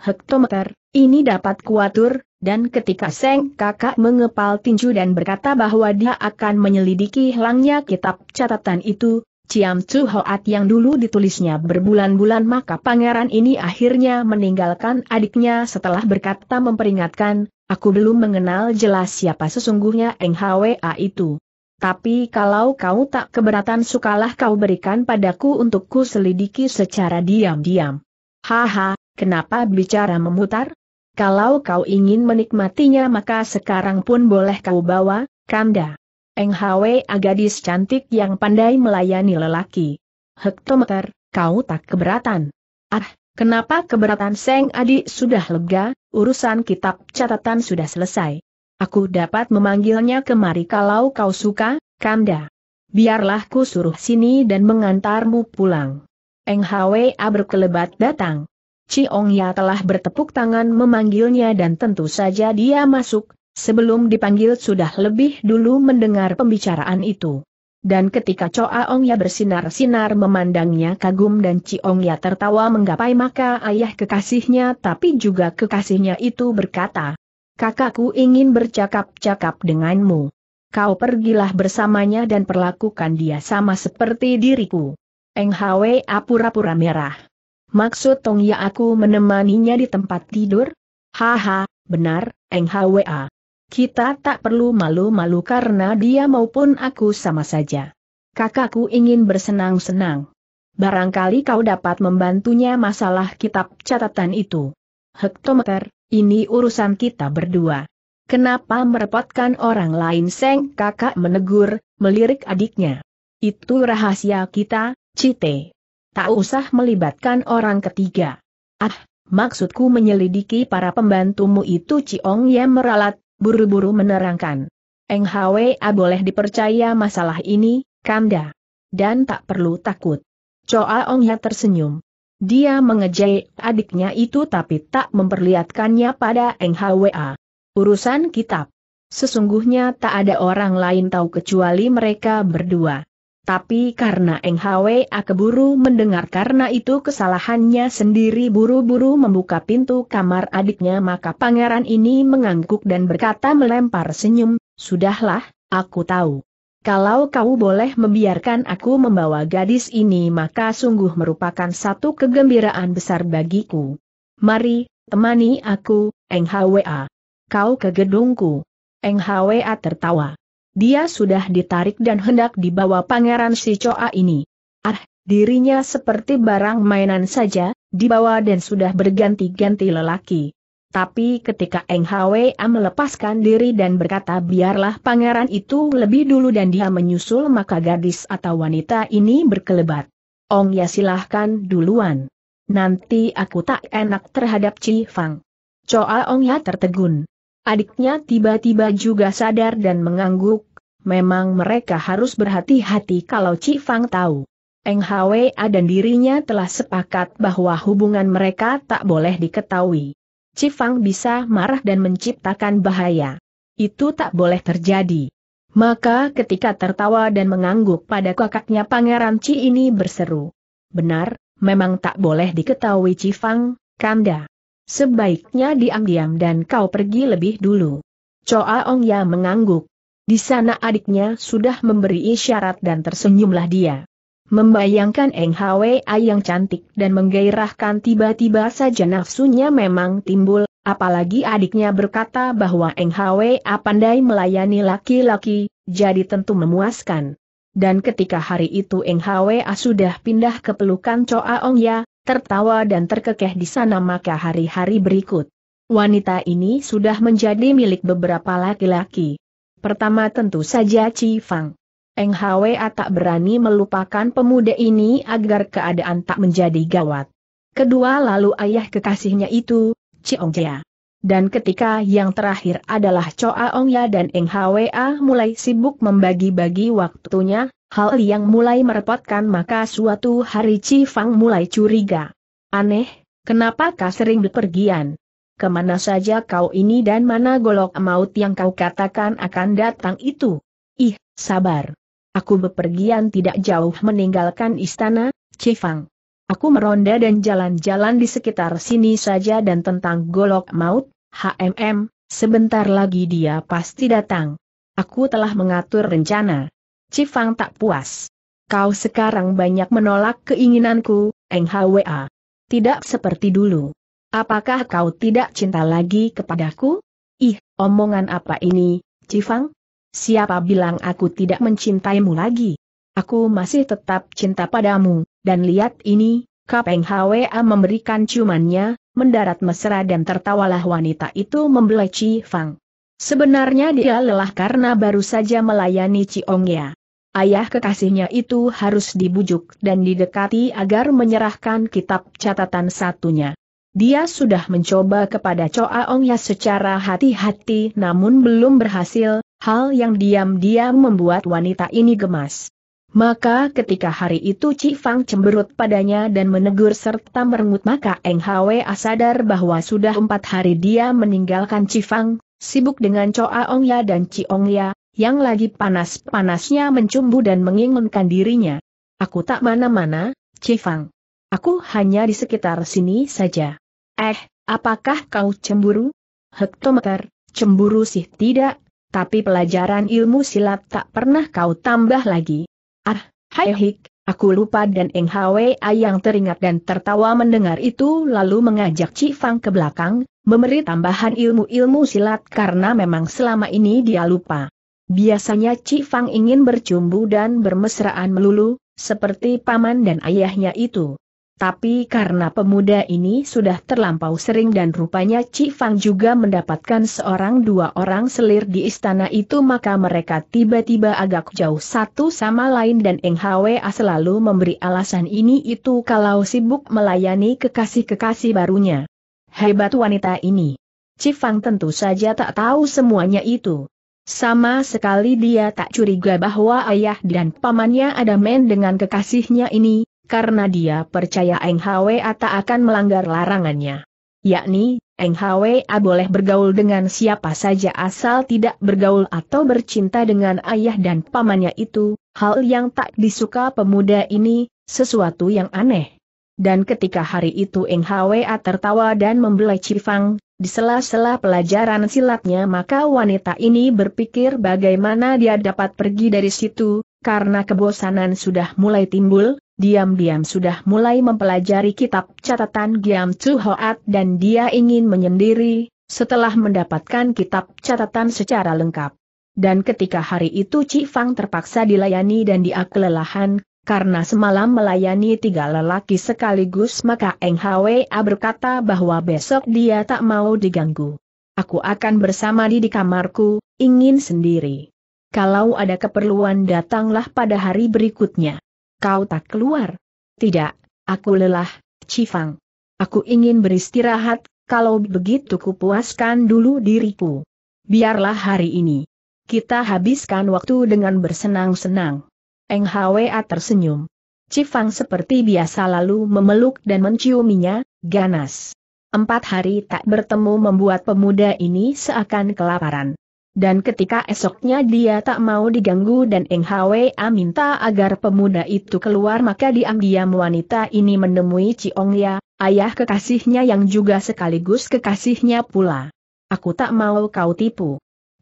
Hektometer, ini dapat kuatur, dan ketika Seng kakak mengepal tinju dan berkata bahwa dia akan menyelidiki hilangnya kitab catatan itu, Ciam Chu Hoat yang dulu ditulisnya berbulan-bulan maka pangeran ini akhirnya meninggalkan adiknya setelah berkata memperingatkan, aku belum mengenal jelas siapa sesungguhnya Eng Hwa itu. Tapi kalau kau tak keberatan sukalah kau berikan padaku untuk ku selidiki secara diam-diam. Haha, kenapa bicara memutar? Kalau kau ingin menikmatinya maka sekarang pun boleh kau bawa, Kanda. Eng Hwe gadis cantik yang pandai melayani lelaki. Hektometer, kau tak keberatan. Ah, kenapa keberatan Seng Adi sudah lega, urusan kitab catatan sudah selesai. Aku dapat memanggilnya kemari kalau kau suka, Kanda. Biarlah ku suruh sini dan mengantarmu pulang. Eng Hwa berkelebat datang. Ciong Ya telah bertepuk tangan memanggilnya dan tentu saja dia masuk, sebelum dipanggil sudah lebih dulu mendengar pembicaraan itu. Dan ketika Coa Ong Ya bersinar-sinar memandangnya kagum dan Ciong Ya tertawa menggapai maka ayah kekasihnya tapi juga kekasihnya itu berkata, Kakakku ingin bercakap-cakap denganmu. Kau pergilah bersamanya dan perlakukan dia sama seperti diriku. Eng Hwa pura-pura merah. Maksud Tong Ya aku menemaninya di tempat tidur? Haha, benar, NHWA. Kita tak perlu malu-malu karena dia maupun aku sama saja. Kakakku ingin bersenang-senang. Barangkali kau dapat membantunya masalah kitab catatan itu. Hektometer, ini urusan kita berdua. Kenapa merepotkan orang lain Seng kakak menegur, melirik adiknya. Itu rahasia kita, Cite tak usah melibatkan orang ketiga. Ah, maksudku menyelidiki para pembantumu itu Ciong Ye meralat, buru-buru menerangkan. Eng Hwa boleh dipercaya masalah ini, Kamda. Dan tak perlu takut. Choa Ong Ya tersenyum. Dia mengejek adiknya itu tapi tak memperlihatkannya pada Eng Hwa. Urusan kitab. Sesungguhnya tak ada orang lain tahu kecuali mereka berdua. Tapi karena Eng Hwa keburu mendengar karena itu kesalahannya sendiri buru-buru membuka pintu kamar adiknya maka pangeran ini mengangguk dan berkata melempar senyum, Sudahlah, aku tahu. Kalau kau boleh membiarkan aku membawa gadis ini maka sungguh merupakan satu kegembiraan besar bagiku. Mari, temani aku, Eng Hwa. Kau ke gedungku. Eng Hwa tertawa. Dia sudah ditarik dan hendak dibawa pangeran si Coa ini. Ah, dirinya seperti barang mainan saja, dibawa dan sudah berganti-ganti lelaki. Tapi ketika Eng Hwa melepaskan diri dan berkata biarlah pangeran itu lebih dulu dan dia menyusul maka gadis atau wanita ini berkelebat. Ong ya silahkan duluan. Nanti aku tak enak terhadap Chi Fang. Coa Ong ya tertegun. Adiknya tiba-tiba juga sadar dan mengangguk, Memang mereka harus berhati-hati kalau Cifang Fang tahu. Eng Hwa dan dirinya telah sepakat bahwa hubungan mereka tak boleh diketahui. Cifang Fang bisa marah dan menciptakan bahaya. Itu tak boleh terjadi. Maka ketika tertawa dan mengangguk pada kakaknya Pangeran Ci ini berseru. Benar, memang tak boleh diketahui Ci Fang, Kanda. Sebaiknya diam-diam dan kau pergi lebih dulu. Choa Ong Ya mengangguk, di sana adiknya sudah memberi isyarat dan tersenyumlah dia. Membayangkan Eng Hwa yang cantik dan menggairahkan tiba-tiba saja nafsunya memang timbul, apalagi adiknya berkata bahwa Eng Hwa pandai melayani laki-laki, jadi tentu memuaskan. Dan ketika hari itu Eng Hwa sudah pindah ke pelukan Choa Ong Ya, tertawa dan terkekeh di sana maka hari-hari berikut. Wanita ini sudah menjadi milik beberapa laki-laki. Pertama tentu saja Cifang. Fang. Eng Hwa tak berani melupakan pemuda ini agar keadaan tak menjadi gawat. Kedua lalu ayah kekasihnya itu, Ciong Jia. Dan ketika yang terakhir adalah Choa Ong Ya dan Eng Hwa mulai sibuk membagi-bagi waktunya, hal yang mulai merepotkan maka suatu hari Ci Fang mulai curiga. Aneh, kenapakah sering berpergian? kemana saja kau ini dan mana golok maut yang kau katakan akan datang itu? Ih, sabar. Aku bepergian tidak jauh meninggalkan istana, Cifang. Aku meronda dan jalan-jalan di sekitar sini saja dan tentang golok maut, HMM, sebentar lagi dia pasti datang. Aku telah mengatur rencana. Cifang tak puas. Kau sekarang banyak menolak keinginanku, Eng Hwa. Tidak seperti dulu. Apakah kau tidak cinta lagi kepadaku? Ih, omongan apa ini, Cifang? Siapa bilang aku tidak mencintaimu lagi? Aku masih tetap cinta padamu, dan lihat ini, Kapeng Hwa memberikan ciumannya, mendarat mesra dan tertawalah wanita itu membelai Cifang. Sebenarnya dia lelah karena baru saja melayani Ciongya. Ayah kekasihnya itu harus dibujuk dan didekati agar menyerahkan kitab catatan satunya. Dia sudah mencoba kepada Choa Ong Ya secara hati-hati namun belum berhasil, hal yang diam-diam membuat wanita ini gemas. Maka ketika hari itu Ci Fang cemberut padanya dan menegur serta merengut maka Eng Hwa sadar bahwa sudah empat hari dia meninggalkan Ci Fang, sibuk dengan Choa Ong Ya dan Ci Ong Ya, yang lagi panas-panasnya mencumbu dan menginginkan dirinya. Aku tak mana-mana, Ci Fang. Aku hanya di sekitar sini saja. Eh, apakah kau cemburu? Hektometer, cemburu sih tidak, tapi pelajaran ilmu silat tak pernah kau tambah lagi. Ah, hai hik, Aku lupa dan Eng Hwa yang teringat dan tertawa mendengar itu lalu mengajak Ci Fang ke belakang, memberi tambahan ilmu-ilmu silat karena memang selama ini dia lupa. Biasanya Ci Fang ingin bercumbu dan bermesraan melulu, seperti paman dan ayahnya itu. Tapi karena pemuda ini sudah terlampau sering dan rupanya Cifang juga mendapatkan seorang dua orang selir di istana itu maka mereka tiba-tiba agak jauh satu sama lain dan Eng Hwa selalu memberi alasan ini itu kalau sibuk melayani kekasih-kekasih barunya. Hebat wanita ini. Cifang tentu saja tak tahu semuanya itu. Sama sekali dia tak curiga bahwa ayah dan pamannya ada main dengan kekasihnya ini, karena dia percaya Eng Hwa tak akan melanggar larangannya. Yakni, Eng Hwa boleh bergaul dengan siapa saja asal tidak bergaul atau bercinta dengan ayah dan pamannya itu, hal yang tak disuka pemuda ini, sesuatu yang aneh. Dan ketika hari itu Eng Hwa tertawa dan membelai Cifang, di sela-sela pelajaran silatnya maka wanita ini berpikir bagaimana dia dapat pergi dari situ, karena kebosanan sudah mulai timbul, diam-diam sudah mulai mempelajari kitab catatan Giam Chu Hoat dan dia ingin menyendiri, setelah mendapatkan kitab catatan secara lengkap. Dan ketika hari itu Ci Fang terpaksa dilayani dan dia kelelahan, karena semalam melayani tiga lelaki sekaligus maka Eng Hwa berkata bahwa besok dia tak mau diganggu. Aku akan bersama di di kamarku, ingin sendiri. Kalau ada keperluan datanglah pada hari berikutnya. Kau tak keluar? Tidak, aku lelah, Cifang. Aku ingin beristirahat, kalau begitu kupuaskan dulu diriku. Biarlah hari ini. Kita habiskan waktu dengan bersenang-senang. Eng Hwa tersenyum. Cifang seperti biasa lalu memeluk dan menciuminya, ganas. Empat hari tak bertemu membuat pemuda ini seakan kelaparan dan ketika esoknya dia tak mau diganggu dan Eng Hwa minta agar pemuda itu keluar maka diam-diam wanita ini menemui Ciong Ya, ayah kekasihnya yang juga sekaligus kekasihnya pula. Aku tak mau kau tipu.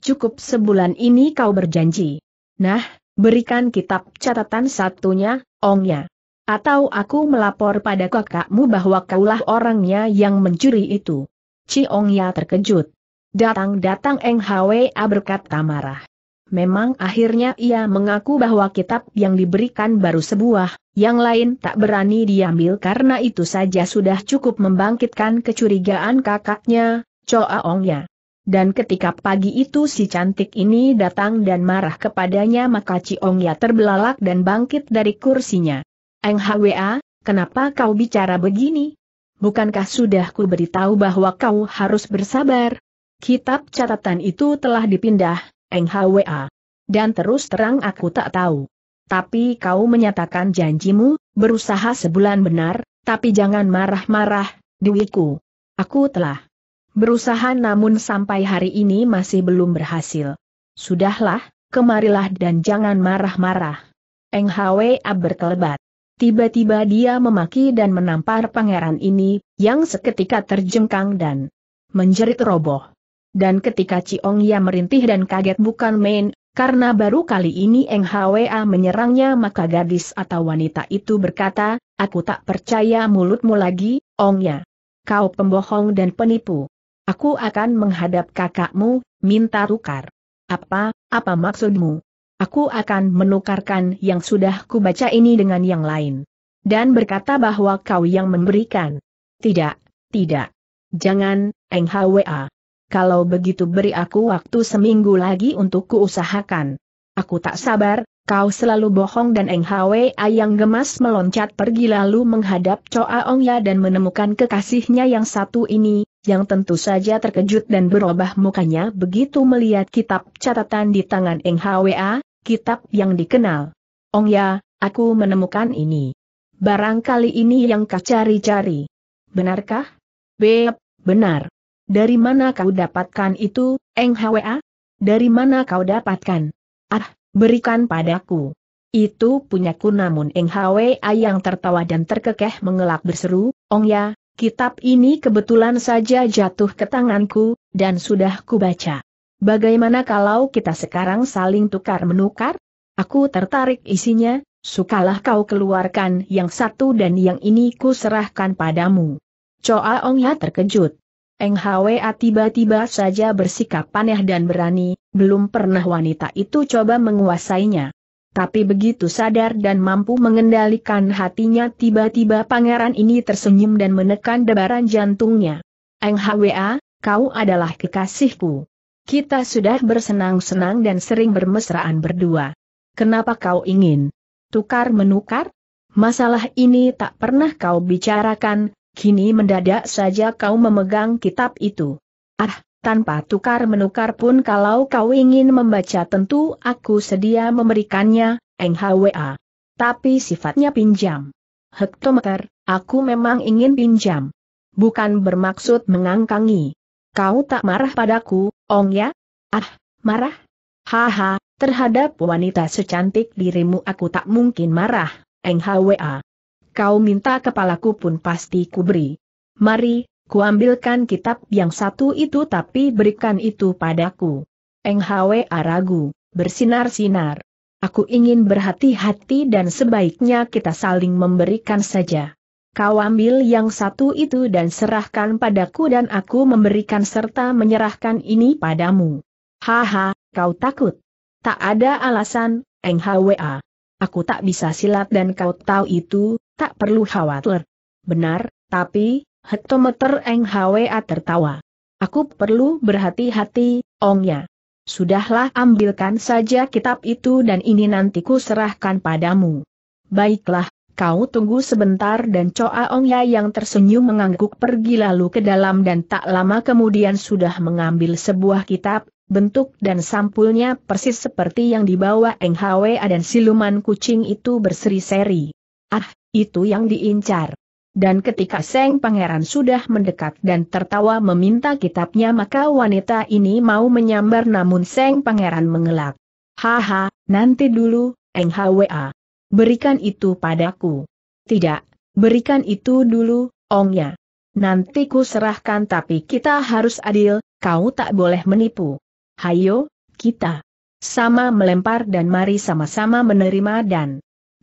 Cukup sebulan ini kau berjanji. Nah, berikan kitab catatan satunya, Ong Ya. Atau aku melapor pada kakakmu bahwa kaulah orangnya yang mencuri itu. Ciong Ya terkejut. Datang-datang Eng Hwa berkata marah. Memang akhirnya ia mengaku bahwa kitab yang diberikan baru sebuah, yang lain tak berani diambil karena itu saja sudah cukup membangkitkan kecurigaan kakaknya, Choa Ongnya. Dan ketika pagi itu si cantik ini datang dan marah kepadanya maka Ciongya terbelalak dan bangkit dari kursinya. Eng Hwa, kenapa kau bicara begini? Bukankah sudah ku beritahu bahwa kau harus bersabar? Kitab catatan itu telah dipindah, Eng Hwa. Dan terus terang aku tak tahu. Tapi kau menyatakan janjimu, berusaha sebulan benar, tapi jangan marah-marah, duiku. Aku telah berusaha namun sampai hari ini masih belum berhasil. Sudahlah, kemarilah dan jangan marah-marah. Eng Hwa berkelebat. Tiba-tiba dia memaki dan menampar pangeran ini, yang seketika terjengkang dan menjerit roboh. Dan ketika Ciong Ya merintih dan kaget bukan main, karena baru kali ini Hwa menyerangnya maka gadis atau wanita itu berkata, aku tak percaya mulutmu lagi, Ong Ya. Kau pembohong dan penipu. Aku akan menghadap kakakmu, minta tukar. Apa, apa maksudmu? Aku akan menukarkan yang sudah kubaca ini dengan yang lain. Dan berkata bahwa kau yang memberikan. Tidak, tidak. Jangan, Hwa kalau begitu beri aku waktu seminggu lagi untuk kuusahakan. Aku tak sabar, kau selalu bohong dan Eng Hwa yang gemas meloncat pergi lalu menghadap Choa Ya dan menemukan kekasihnya yang satu ini, yang tentu saja terkejut dan berubah mukanya begitu melihat kitab catatan di tangan Eng Hwa, kitab yang dikenal. Ong Ya, aku menemukan ini. Barangkali ini yang kau cari-cari. Benarkah? Beb, benar. Dari mana kau dapatkan itu, Eng Hwa? Dari mana kau dapatkan? Ah, berikan padaku. Itu punyaku namun Eng Hwa yang tertawa dan terkekeh mengelak berseru, Ong ya, kitab ini kebetulan saja jatuh ke tanganku, dan sudah kubaca. Bagaimana kalau kita sekarang saling tukar-menukar? Aku tertarik isinya, sukalah kau keluarkan yang satu dan yang ini kuserahkan padamu. Coa Ong Ya terkejut. Eng Hwa tiba-tiba saja bersikap paneh dan berani, belum pernah wanita itu coba menguasainya. Tapi begitu sadar dan mampu mengendalikan hatinya tiba-tiba pangeran ini tersenyum dan menekan debaran jantungnya. Eng Hwa, kau adalah kekasihku. Kita sudah bersenang-senang dan sering bermesraan berdua. Kenapa kau ingin tukar-menukar? Masalah ini tak pernah kau bicarakan, kini mendadak saja kau memegang kitab itu. Ah, tanpa tukar menukar pun kalau kau ingin membaca tentu aku sedia memberikannya, NHWA. Tapi sifatnya pinjam. Hektometer, aku memang ingin pinjam. Bukan bermaksud mengangkangi. Kau tak marah padaku, Ong ya? Ah, marah? Haha, terhadap wanita secantik dirimu aku tak mungkin marah, NHWA kau minta kepalaku pun pasti kuberi. Mari, kuambilkan kitab yang satu itu tapi berikan itu padaku. Eng Hwe Aragu, bersinar-sinar. Aku ingin berhati-hati dan sebaiknya kita saling memberikan saja. Kau ambil yang satu itu dan serahkan padaku dan aku memberikan serta menyerahkan ini padamu. Haha, kau takut. Tak ada alasan, Eng Hwa. Aku tak bisa silat dan kau tahu itu, tak perlu khawatir. Benar, tapi, hektometer Hwa tertawa. Aku perlu berhati-hati, ongnya. Sudahlah ambilkan saja kitab itu dan ini nanti ku serahkan padamu. Baiklah, kau tunggu sebentar dan coa Ongnya yang tersenyum mengangguk pergi lalu ke dalam dan tak lama kemudian sudah mengambil sebuah kitab, Bentuk dan sampulnya persis seperti yang dibawa Eng Hwa dan siluman kucing itu berseri-seri. Ah, itu yang diincar. Dan ketika Seng Pangeran sudah mendekat dan tertawa meminta kitabnya maka wanita ini mau menyambar namun Seng Pangeran mengelak. Haha, nanti dulu, Eng Hwa. Berikan itu padaku. Tidak, berikan itu dulu, ongnya. Nanti ku serahkan tapi kita harus adil, kau tak boleh menipu hayo, kita sama melempar dan mari sama-sama menerima dan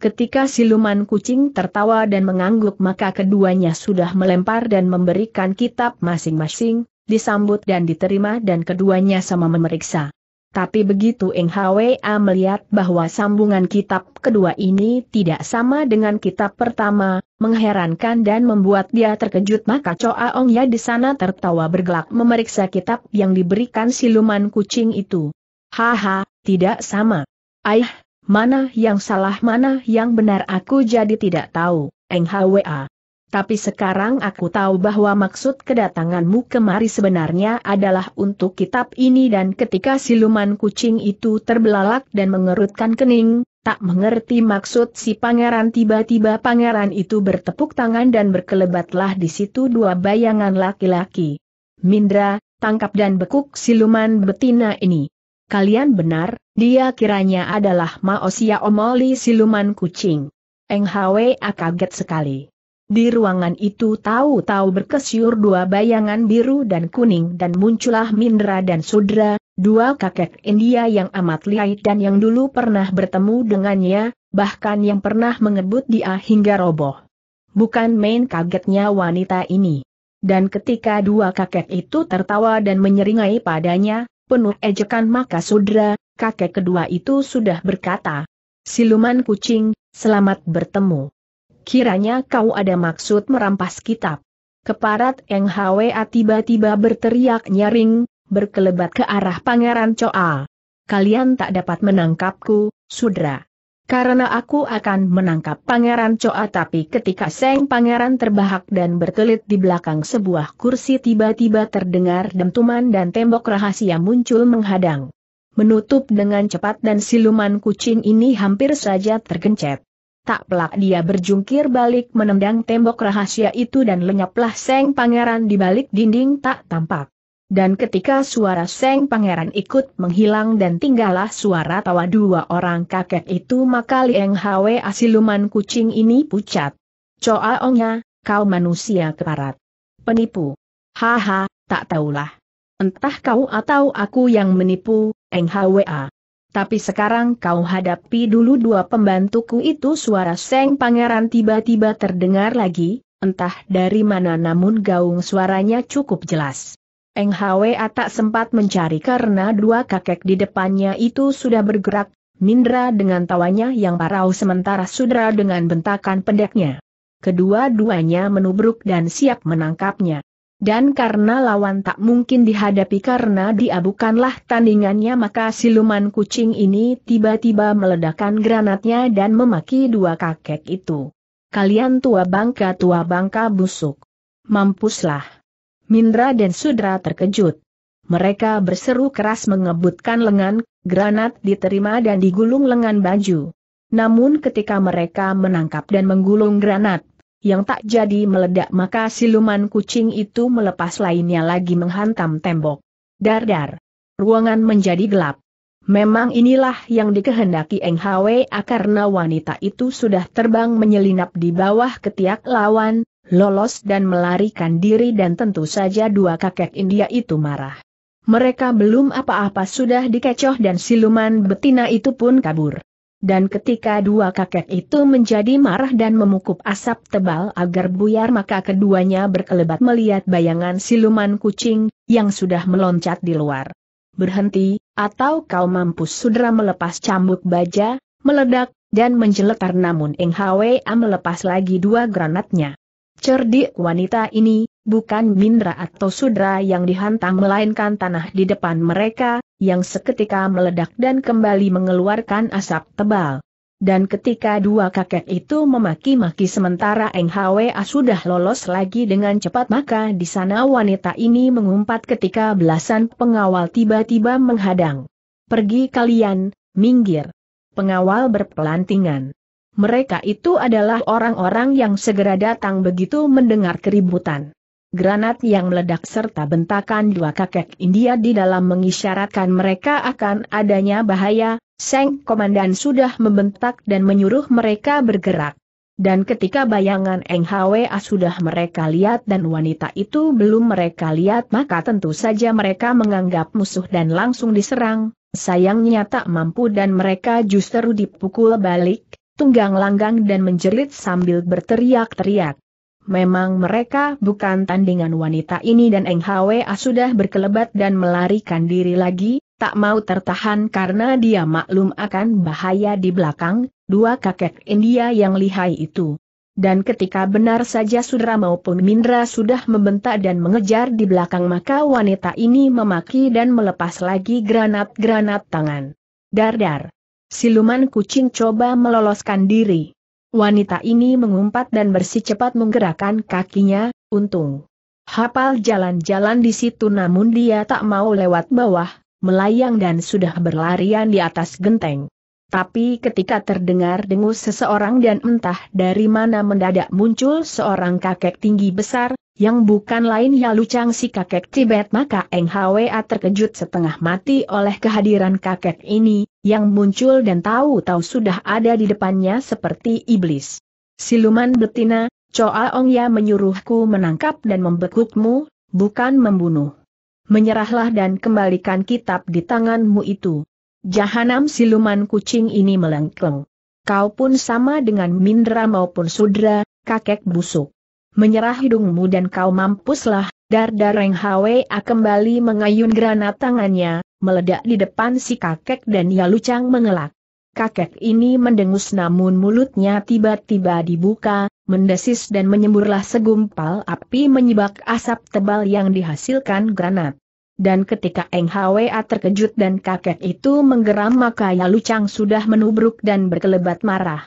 ketika siluman kucing tertawa dan mengangguk maka keduanya sudah melempar dan memberikan kitab masing-masing, disambut dan diterima dan keduanya sama memeriksa. Tapi begitu Eng Hwa melihat bahwa sambungan kitab kedua ini tidak sama dengan kitab pertama, mengherankan dan membuat dia terkejut maka Choa Ong Ya di sana tertawa bergelak memeriksa kitab yang diberikan siluman kucing itu. Haha, tidak sama. Aih, mana yang salah mana yang benar aku jadi tidak tahu, Eng Hwa. Tapi sekarang aku tahu bahwa maksud kedatanganmu kemari sebenarnya adalah untuk kitab ini dan ketika siluman kucing itu terbelalak dan mengerutkan kening, tak mengerti maksud si pangeran tiba-tiba pangeran itu bertepuk tangan dan berkelebatlah di situ dua bayangan laki-laki. Mindra, tangkap dan bekuk siluman betina ini. Kalian benar, dia kiranya adalah Maosia Omoli siluman kucing. Eng Hwa ah, kaget sekali. Di ruangan itu tahu-tahu berkesyur dua bayangan biru dan kuning dan muncullah Mindra dan Sudra, dua kakek India yang amat lihai dan yang dulu pernah bertemu dengannya, bahkan yang pernah mengebut dia hingga roboh. Bukan main kagetnya wanita ini. Dan ketika dua kakek itu tertawa dan menyeringai padanya, penuh ejekan maka Sudra, kakek kedua itu sudah berkata, Siluman kucing, selamat bertemu kiranya kau ada maksud merampas kitab. Keparat Eng Hwa tiba-tiba berteriak nyaring, berkelebat ke arah Pangeran Choa. Kalian tak dapat menangkapku, sudra. Karena aku akan menangkap Pangeran Choa tapi ketika Seng Pangeran terbahak dan berkelit di belakang sebuah kursi tiba-tiba terdengar dentuman dan tembok rahasia muncul menghadang. Menutup dengan cepat dan siluman kucing ini hampir saja tergencet tak pelak dia berjungkir balik menendang tembok rahasia itu dan lenyaplah Seng Pangeran di balik dinding tak tampak. Dan ketika suara Seng Pangeran ikut menghilang dan tinggallah suara tawa dua orang kakek itu maka Lieng Hwe asiluman kucing ini pucat. Coa Coaongnya, kau manusia keparat. Penipu. Haha, tak tahulah. Entah kau atau aku yang menipu, Eng Hwa. Tapi sekarang kau hadapi dulu dua pembantuku itu suara Seng Pangeran tiba-tiba terdengar lagi, entah dari mana namun gaung suaranya cukup jelas. Eng Hwe tak sempat mencari karena dua kakek di depannya itu sudah bergerak, Mindra dengan tawanya yang parau sementara Sudra dengan bentakan pendeknya. Kedua-duanya menubruk dan siap menangkapnya. Dan karena lawan tak mungkin dihadapi karena dia bukanlah tandingannya maka siluman kucing ini tiba-tiba meledakkan granatnya dan memaki dua kakek itu. Kalian tua bangka tua bangka busuk. Mampuslah. Mindra dan Sudra terkejut. Mereka berseru keras mengebutkan lengan, granat diterima dan digulung lengan baju. Namun ketika mereka menangkap dan menggulung granat, yang tak jadi meledak maka siluman kucing itu melepas lainnya lagi menghantam tembok. Dar-dar. Ruangan menjadi gelap. Memang inilah yang dikehendaki Eng Hwe karena wanita itu sudah terbang menyelinap di bawah ketiak lawan, lolos dan melarikan diri dan tentu saja dua kakek India itu marah. Mereka belum apa-apa sudah dikecoh dan siluman betina itu pun kabur. Dan ketika dua kakek itu menjadi marah dan memukup asap tebal agar buyar maka keduanya berkelebat melihat bayangan siluman kucing, yang sudah meloncat di luar. Berhenti, atau kau mampus sudra melepas cambuk baja, meledak, dan menjeletar namun Eng Hwa melepas lagi dua granatnya. Cerdik wanita ini, bukan Mindra atau Sudra yang dihantam melainkan tanah di depan mereka, yang seketika meledak dan kembali mengeluarkan asap tebal. Dan ketika dua kakek itu memaki-maki sementara Eng Hwa sudah lolos lagi dengan cepat maka di sana wanita ini mengumpat ketika belasan pengawal tiba-tiba menghadang. Pergi kalian, minggir. Pengawal berpelantingan. Mereka itu adalah orang-orang yang segera datang begitu mendengar keributan. Granat yang meledak serta bentakan dua kakek India di dalam mengisyaratkan mereka akan adanya bahaya, Seng Komandan sudah membentak dan menyuruh mereka bergerak. Dan ketika bayangan Eng Hwa sudah mereka lihat dan wanita itu belum mereka lihat maka tentu saja mereka menganggap musuh dan langsung diserang, sayangnya tak mampu dan mereka justru dipukul balik, tunggang langgang dan menjerit sambil berteriak-teriak. Memang mereka bukan tandingan wanita ini dan Eng Hwa sudah berkelebat dan melarikan diri lagi, tak mau tertahan karena dia maklum akan bahaya di belakang, dua kakek India yang lihai itu. Dan ketika benar saja Sudra maupun Mindra sudah membentak dan mengejar di belakang maka wanita ini memaki dan melepas lagi granat-granat tangan. Dar-dar. Siluman kucing coba meloloskan diri. Wanita ini mengumpat dan bersih cepat menggerakkan kakinya, untung. Hafal jalan-jalan di situ namun dia tak mau lewat bawah, melayang dan sudah berlarian di atas genteng. Tapi ketika terdengar dengus seseorang dan entah dari mana mendadak muncul seorang kakek tinggi besar, yang bukan lain Yalu Changsi kakek Tibet maka Eng Hwa terkejut setengah mati oleh kehadiran kakek ini, yang muncul dan tahu-tahu sudah ada di depannya seperti iblis. Siluman betina, Choa Ong Ya menyuruhku menangkap dan membekukmu, bukan membunuh. Menyerahlah dan kembalikan kitab di tanganmu itu. Jahanam siluman kucing ini melengkung. Kau pun sama dengan Mindra maupun Sudra, kakek busuk menyerah hidungmu dan kau mampuslah, Dardareng Hwa kembali mengayun granat tangannya, meledak di depan si kakek dan Yalucang mengelak. Kakek ini mendengus namun mulutnya tiba-tiba dibuka, mendesis dan menyemburlah segumpal api menyebak asap tebal yang dihasilkan granat. Dan ketika Eng Hwa terkejut dan kakek itu menggeram maka Yalucang sudah menubruk dan berkelebat marah.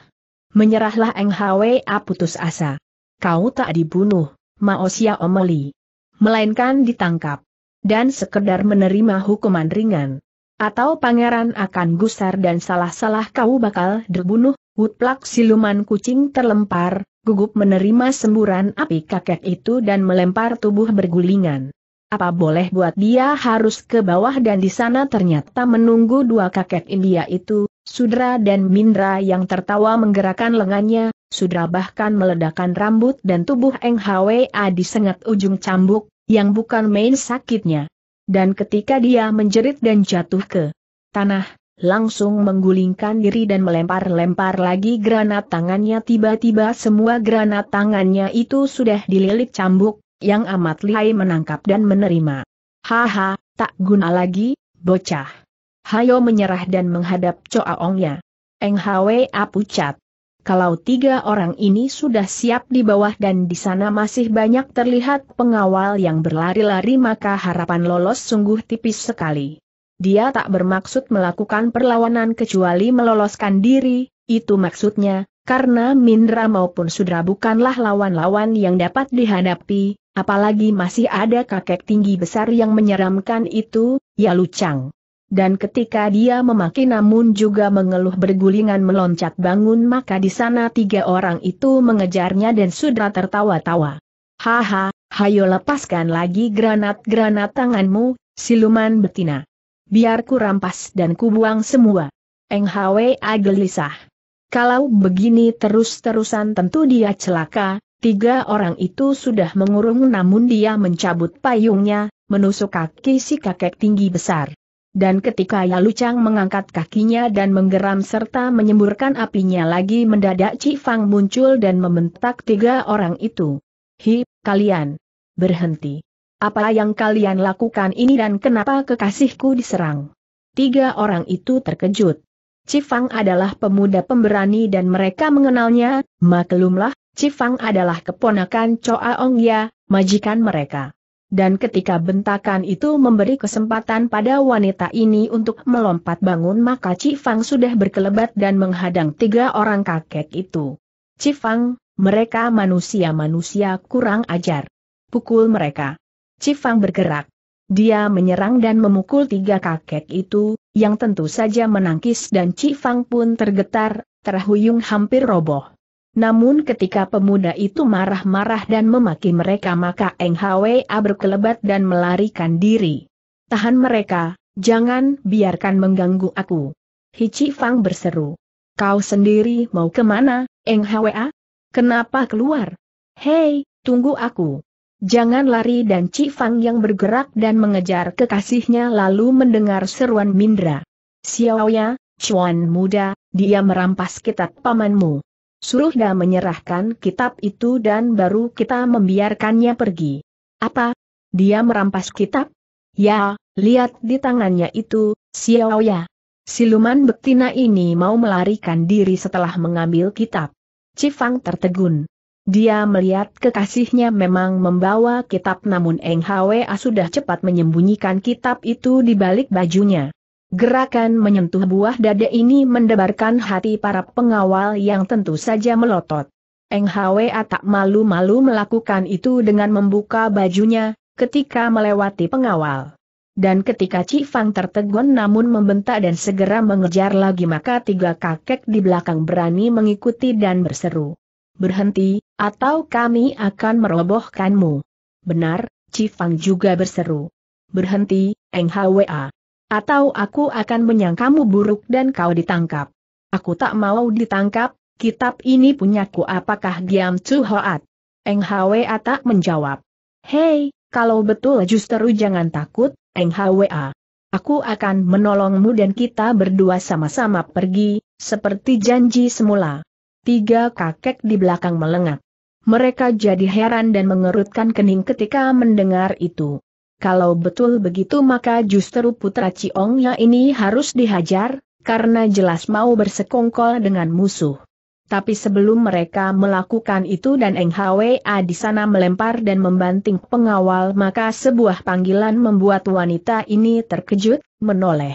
Menyerahlah Eng Hwa putus asa kau tak dibunuh, Maosia Omeli. Melainkan ditangkap. Dan sekedar menerima hukuman ringan. Atau pangeran akan gusar dan salah-salah kau bakal dibunuh, Woodplak siluman kucing terlempar, gugup menerima semburan api kakek itu dan melempar tubuh bergulingan. Apa boleh buat dia harus ke bawah dan di sana ternyata menunggu dua kakek India itu, Sudra dan Mindra yang tertawa menggerakkan lengannya, sudah bahkan meledakan rambut dan tubuh Eng Hwa disengat ujung cambuk, yang bukan main sakitnya. Dan ketika dia menjerit dan jatuh ke tanah, langsung menggulingkan diri dan melempar-lempar lagi granat tangannya tiba-tiba semua granat tangannya itu sudah dililit cambuk, yang amat lihai menangkap dan menerima. Haha, tak guna lagi, bocah. Hayo menyerah dan menghadap Choaongnya. Eng Hwa pucat kalau tiga orang ini sudah siap di bawah dan di sana masih banyak terlihat pengawal yang berlari-lari maka harapan lolos sungguh tipis sekali. Dia tak bermaksud melakukan perlawanan kecuali meloloskan diri, itu maksudnya, karena Mindra maupun Sudra bukanlah lawan-lawan yang dapat dihadapi, apalagi masih ada kakek tinggi besar yang menyeramkan itu, ya Lucang. Dan ketika dia memaki namun juga mengeluh bergulingan meloncat bangun maka di sana tiga orang itu mengejarnya dan sudah tertawa-tawa. Haha, hayo lepaskan lagi granat-granat tanganmu, siluman betina. Biar ku rampas dan kubuang semua. Eng Hwe gelisah. Kalau begini terus-terusan tentu dia celaka, tiga orang itu sudah mengurung namun dia mencabut payungnya, menusuk kaki si kakek tinggi besar dan ketika Ya Lucang mengangkat kakinya dan menggeram serta menyemburkan apinya lagi mendadak Cifang muncul dan membentak tiga orang itu. Hi, kalian! Berhenti! Apa yang kalian lakukan ini dan kenapa kekasihku diserang? Tiga orang itu terkejut. Cifang adalah pemuda pemberani dan mereka mengenalnya, maklumlah, Cifang adalah keponakan Choa Ong Ya, majikan mereka. Dan ketika bentakan itu memberi kesempatan pada wanita ini untuk melompat bangun maka Cifang sudah berkelebat dan menghadang tiga orang kakek itu. Cifang, mereka manusia-manusia kurang ajar. Pukul mereka. Cifang bergerak. Dia menyerang dan memukul tiga kakek itu, yang tentu saja menangkis dan Cifang pun tergetar, terhuyung hampir roboh. Namun ketika pemuda itu marah-marah dan memaki mereka maka Eng Hwa berkelebat dan melarikan diri. Tahan mereka, jangan biarkan mengganggu aku. Hichi Fang berseru. Kau sendiri mau kemana, Eng Hwa? Kenapa keluar? Hei, tunggu aku. Jangan lari dan Chi Fang yang bergerak dan mengejar kekasihnya lalu mendengar seruan Mindra. ya, Chuan muda, dia merampas kitab pamanmu. Suruh dia menyerahkan kitab itu dan baru kita membiarkannya pergi. Apa? Dia merampas kitab? Ya, lihat di tangannya itu, Xiao ya. Siluman betina ini mau melarikan diri setelah mengambil kitab. Cifang tertegun. Dia melihat kekasihnya memang membawa kitab namun Eng Hwa sudah cepat menyembunyikan kitab itu di balik bajunya. Gerakan menyentuh buah dada ini mendebarkan hati para pengawal yang tentu saja melotot. Eng Hwa tak malu-malu melakukan itu dengan membuka bajunya, ketika melewati pengawal. Dan ketika Ci Fang tertegun namun membentak dan segera mengejar lagi maka tiga kakek di belakang berani mengikuti dan berseru. Berhenti, atau kami akan merobohkanmu. Benar, Ci Fang juga berseru. Berhenti, Eng Hwa. Atau aku akan menyangkamu buruk dan kau ditangkap. Aku tak mau ditangkap, kitab ini punyaku apakah diam Chu Hoat? Eng Hwa tak menjawab. Hei, kalau betul justru jangan takut, Eng Hwa. Aku akan menolongmu dan kita berdua sama-sama pergi, seperti janji semula. Tiga kakek di belakang melengak. Mereka jadi heran dan mengerutkan kening ketika mendengar itu kalau betul begitu maka justru putra Ciongnya ini harus dihajar, karena jelas mau bersekongkol dengan musuh. Tapi sebelum mereka melakukan itu dan Eng Hwa di sana melempar dan membanting pengawal maka sebuah panggilan membuat wanita ini terkejut, menoleh.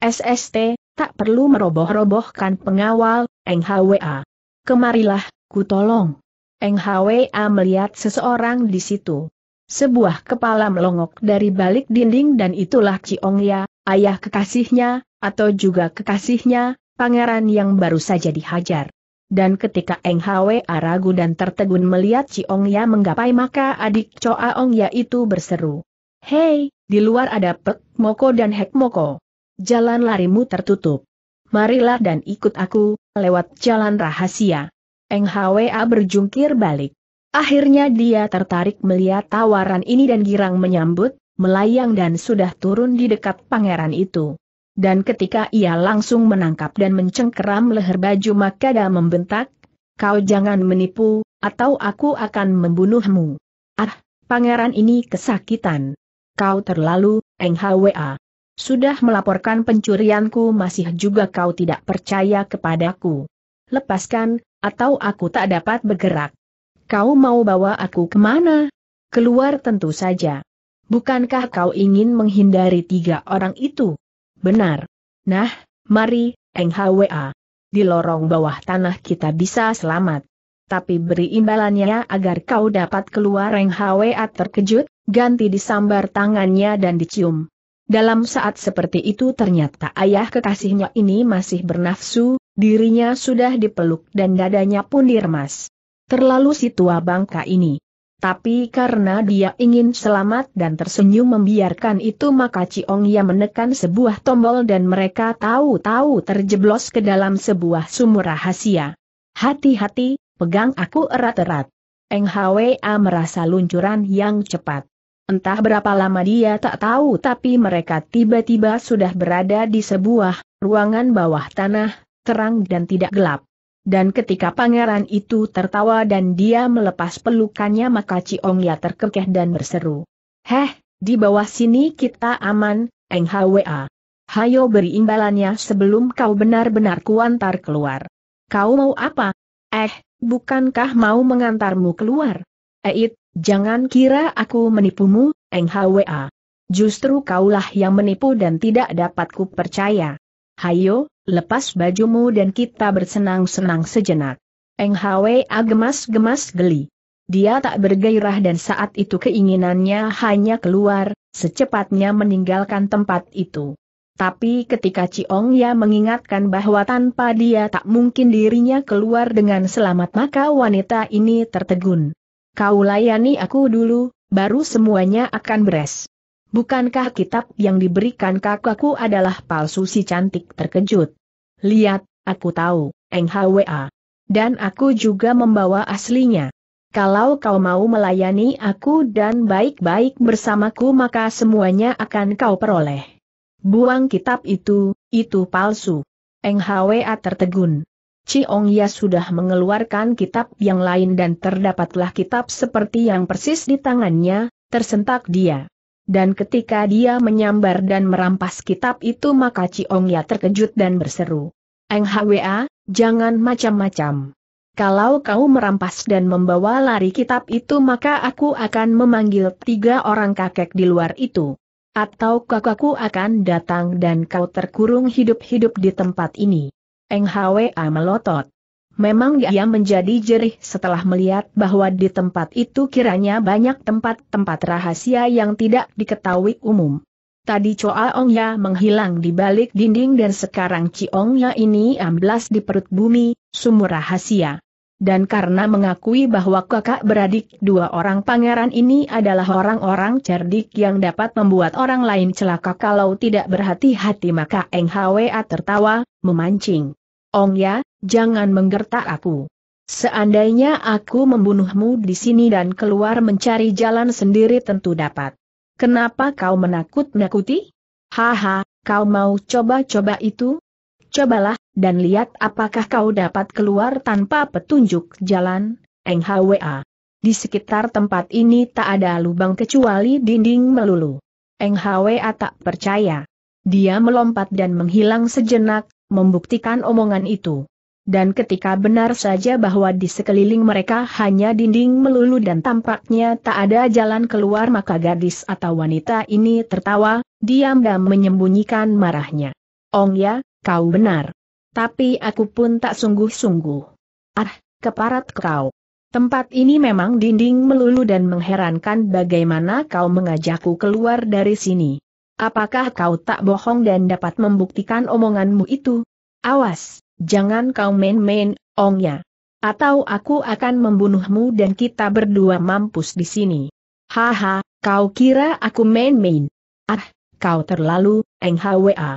SST, tak perlu meroboh-robohkan pengawal, Eng Hwa. Kemarilah, ku tolong. Eng Hwa melihat seseorang di situ. Sebuah kepala melongok dari balik dinding dan itulah Ya, ayah kekasihnya, atau juga kekasihnya, pangeran yang baru saja dihajar. Dan ketika Eng Hwe ragu dan tertegun melihat Ya menggapai maka adik Choa Ya itu berseru. Hei, di luar ada Pek Moko dan Hek Moko. Jalan larimu tertutup. Marilah dan ikut aku, lewat jalan rahasia. Eng Hwa berjungkir balik. Akhirnya dia tertarik melihat tawaran ini dan girang menyambut, melayang dan sudah turun di dekat pangeran itu. Dan ketika ia langsung menangkap dan mencengkeram leher baju maka dia membentak, kau jangan menipu, atau aku akan membunuhmu. Ah, pangeran ini kesakitan. Kau terlalu, NHWA. Sudah melaporkan pencurianku masih juga kau tidak percaya kepadaku. Lepaskan, atau aku tak dapat bergerak. Kau mau bawa aku kemana? Keluar tentu saja. Bukankah kau ingin menghindari tiga orang itu? Benar. Nah, mari, NHWA. Di lorong bawah tanah kita bisa selamat. Tapi beri imbalannya agar kau dapat keluar NHWA terkejut, ganti disambar tangannya dan dicium. Dalam saat seperti itu ternyata ayah kekasihnya ini masih bernafsu, dirinya sudah dipeluk dan dadanya pun diremas. Terlalu si tua bangka ini. Tapi karena dia ingin selamat dan tersenyum membiarkan itu maka Ciong ia menekan sebuah tombol dan mereka tahu-tahu terjeblos ke dalam sebuah sumur rahasia. Hati-hati, pegang aku erat-erat. Eng Hwa merasa luncuran yang cepat. Entah berapa lama dia tak tahu tapi mereka tiba-tiba sudah berada di sebuah ruangan bawah tanah, terang dan tidak gelap. Dan ketika pangeran itu tertawa dan dia melepas pelukannya maka Ya terkekeh dan berseru. Heh, di bawah sini kita aman, Eng Hwa. Hayo beri imbalannya sebelum kau benar-benar kuantar keluar. Kau mau apa? Eh, bukankah mau mengantarmu keluar? Eit, jangan kira aku menipumu, Eng Hwa. Justru kaulah yang menipu dan tidak dapat kupercaya. percaya. Hayo, Lepas bajumu dan kita bersenang-senang sejenak. Eng Hwa gemas-gemas geli. Dia tak bergairah dan saat itu keinginannya hanya keluar, secepatnya meninggalkan tempat itu. Tapi ketika Ciong Ya mengingatkan bahwa tanpa dia tak mungkin dirinya keluar dengan selamat maka wanita ini tertegun. Kau layani aku dulu, baru semuanya akan beres. Bukankah kitab yang diberikan kakakku adalah palsu si cantik terkejut? Lihat, aku tahu, Eng NHWA. Dan aku juga membawa aslinya. Kalau kau mau melayani aku dan baik-baik bersamaku maka semuanya akan kau peroleh. Buang kitab itu, itu palsu. Eng NHWA tertegun. Ciong Ya sudah mengeluarkan kitab yang lain dan terdapatlah kitab seperti yang persis di tangannya, tersentak dia. Dan ketika dia menyambar dan merampas kitab itu maka Ya terkejut dan berseru. Eng Hwa, jangan macam-macam. Kalau kau merampas dan membawa lari kitab itu maka aku akan memanggil tiga orang kakek di luar itu. Atau kakakku akan datang dan kau terkurung hidup-hidup di tempat ini. Eng Hwa melotot. Memang dia menjadi jerih setelah melihat bahwa di tempat itu kiranya banyak tempat-tempat rahasia yang tidak diketahui umum. Tadi Choa Ya menghilang di balik dinding dan sekarang Ya ini amblas di perut bumi, sumur rahasia. Dan karena mengakui bahwa kakak beradik dua orang pangeran ini adalah orang-orang cerdik yang dapat membuat orang lain celaka kalau tidak berhati-hati maka Eng Hwa tertawa, memancing. Ong ya, jangan menggertak aku. Seandainya aku membunuhmu di sini dan keluar mencari jalan sendiri tentu dapat. Kenapa kau menakut-nakuti? Haha, kau mau coba-coba itu? Cobalah, dan lihat apakah kau dapat keluar tanpa petunjuk jalan, NHWA. Di sekitar tempat ini tak ada lubang kecuali dinding melulu. NHWA tak percaya. Dia melompat dan menghilang sejenak, membuktikan omongan itu dan ketika benar saja bahwa di sekeliling mereka hanya dinding melulu dan tampaknya tak ada jalan keluar maka gadis atau wanita ini tertawa, diam dan menyembunyikan marahnya. Ong ya, kau benar. Tapi aku pun tak sungguh-sungguh. Ah, keparat kau. Tempat ini memang dinding melulu dan mengherankan bagaimana kau mengajakku keluar dari sini. Apakah kau tak bohong dan dapat membuktikan omonganmu itu? Awas! Jangan kau main-main, ongnya. Atau aku akan membunuhmu dan kita berdua mampus di sini. Haha, kau kira aku main-main? Ah, kau terlalu, Hwa.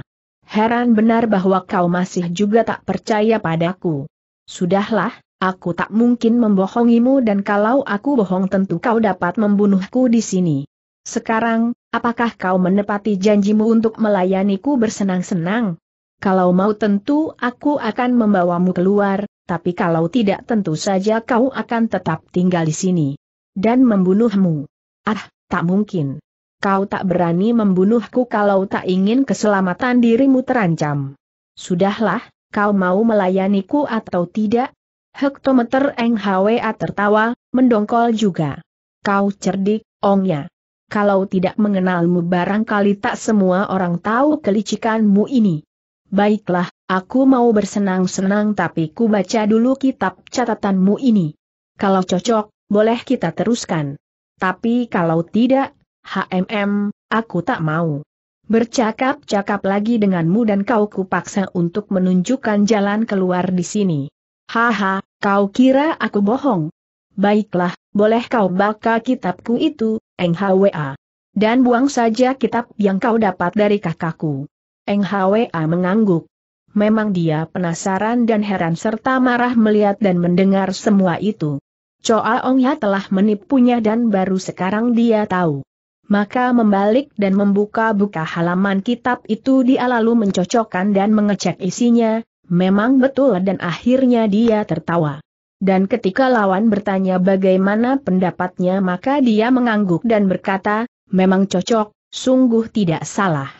Heran benar bahwa kau masih juga tak percaya padaku. Sudahlah, aku tak mungkin membohongimu dan kalau aku bohong tentu kau dapat membunuhku di sini. Sekarang, apakah kau menepati janjimu untuk melayaniku bersenang-senang? Kalau mau tentu aku akan membawamu keluar, tapi kalau tidak tentu saja kau akan tetap tinggal di sini. Dan membunuhmu. Ah, tak mungkin. Kau tak berani membunuhku kalau tak ingin keselamatan dirimu terancam. Sudahlah, kau mau melayaniku atau tidak? Hektometer Eng Hwa tertawa, mendongkol juga. Kau cerdik, ongnya. Kalau tidak mengenalmu barangkali tak semua orang tahu kelicikanmu ini. Baiklah, aku mau bersenang-senang tapi ku baca dulu kitab catatanmu ini. Kalau cocok, boleh kita teruskan. Tapi kalau tidak, HMM, aku tak mau. Bercakap-cakap lagi denganmu dan kau kupaksa untuk menunjukkan jalan keluar di sini. Haha, kau kira aku bohong? Baiklah, boleh kau baca kitabku itu, Eng Hwa, Dan buang saja kitab yang kau dapat dari kakakku. Eng Hwa mengangguk. Memang dia penasaran dan heran serta marah melihat dan mendengar semua itu. Choa ya telah menipunya dan baru sekarang dia tahu. Maka membalik dan membuka-buka halaman kitab itu dia lalu mencocokkan dan mengecek isinya, memang betul dan akhirnya dia tertawa. Dan ketika lawan bertanya bagaimana pendapatnya maka dia mengangguk dan berkata, memang cocok, sungguh tidak salah.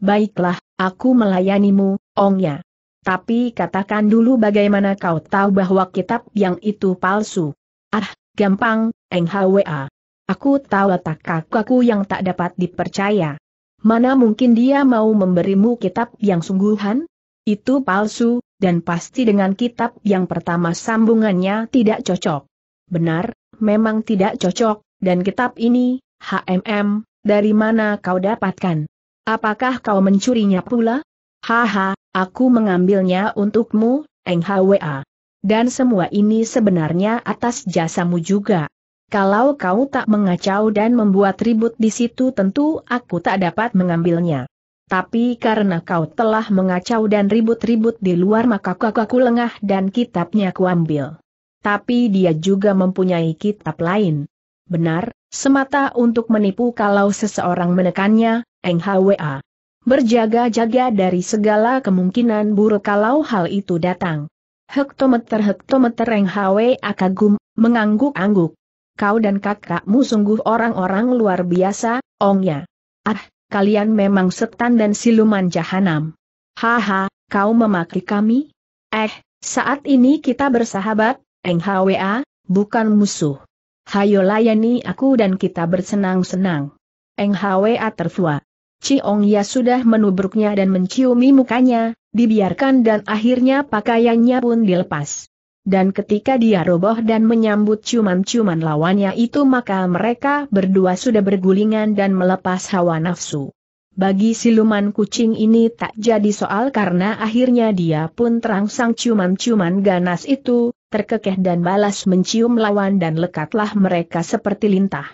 Baiklah, Aku melayanimu, ongnya. Tapi katakan dulu bagaimana kau tahu bahwa kitab yang itu palsu. Ah, gampang, Hwa. Aku tahu tak kakakku yang tak dapat dipercaya. Mana mungkin dia mau memberimu kitab yang sungguhan? Itu palsu, dan pasti dengan kitab yang pertama sambungannya tidak cocok. Benar, memang tidak cocok, dan kitab ini, HMM, dari mana kau dapatkan? Apakah kau mencurinya pula? Haha, aku mengambilnya untukmu, Hwa. Dan semua ini sebenarnya atas jasamu juga. Kalau kau tak mengacau dan membuat ribut di situ tentu aku tak dapat mengambilnya. Tapi karena kau telah mengacau dan ribut-ribut di luar maka kakakku lengah dan kitabnya kuambil. Tapi dia juga mempunyai kitab lain. Benar, Semata untuk menipu kalau seseorang menekannya, Eng Hwa. Berjaga-jaga dari segala kemungkinan buruk kalau hal itu datang. Hektometer-hektometer Eng Hwa kagum, mengangguk-angguk. Kau dan kakakmu sungguh orang-orang luar biasa, ongnya. Ah, kalian memang setan dan siluman jahanam. Haha, kau memaki kami? Eh, saat ini kita bersahabat, Eng Hwa, bukan musuh. Hayo layani aku dan kita bersenang-senang. Eng Hwa terfua. Ciong Ya sudah menubruknya dan menciumi mukanya, dibiarkan dan akhirnya pakaiannya pun dilepas. Dan ketika dia roboh dan menyambut cuman-cuman lawannya itu maka mereka berdua sudah bergulingan dan melepas hawa nafsu. Bagi siluman kucing ini tak jadi soal karena akhirnya dia pun terangsang cuman-cuman ganas itu, terkekeh dan balas mencium lawan dan lekatlah mereka seperti lintah.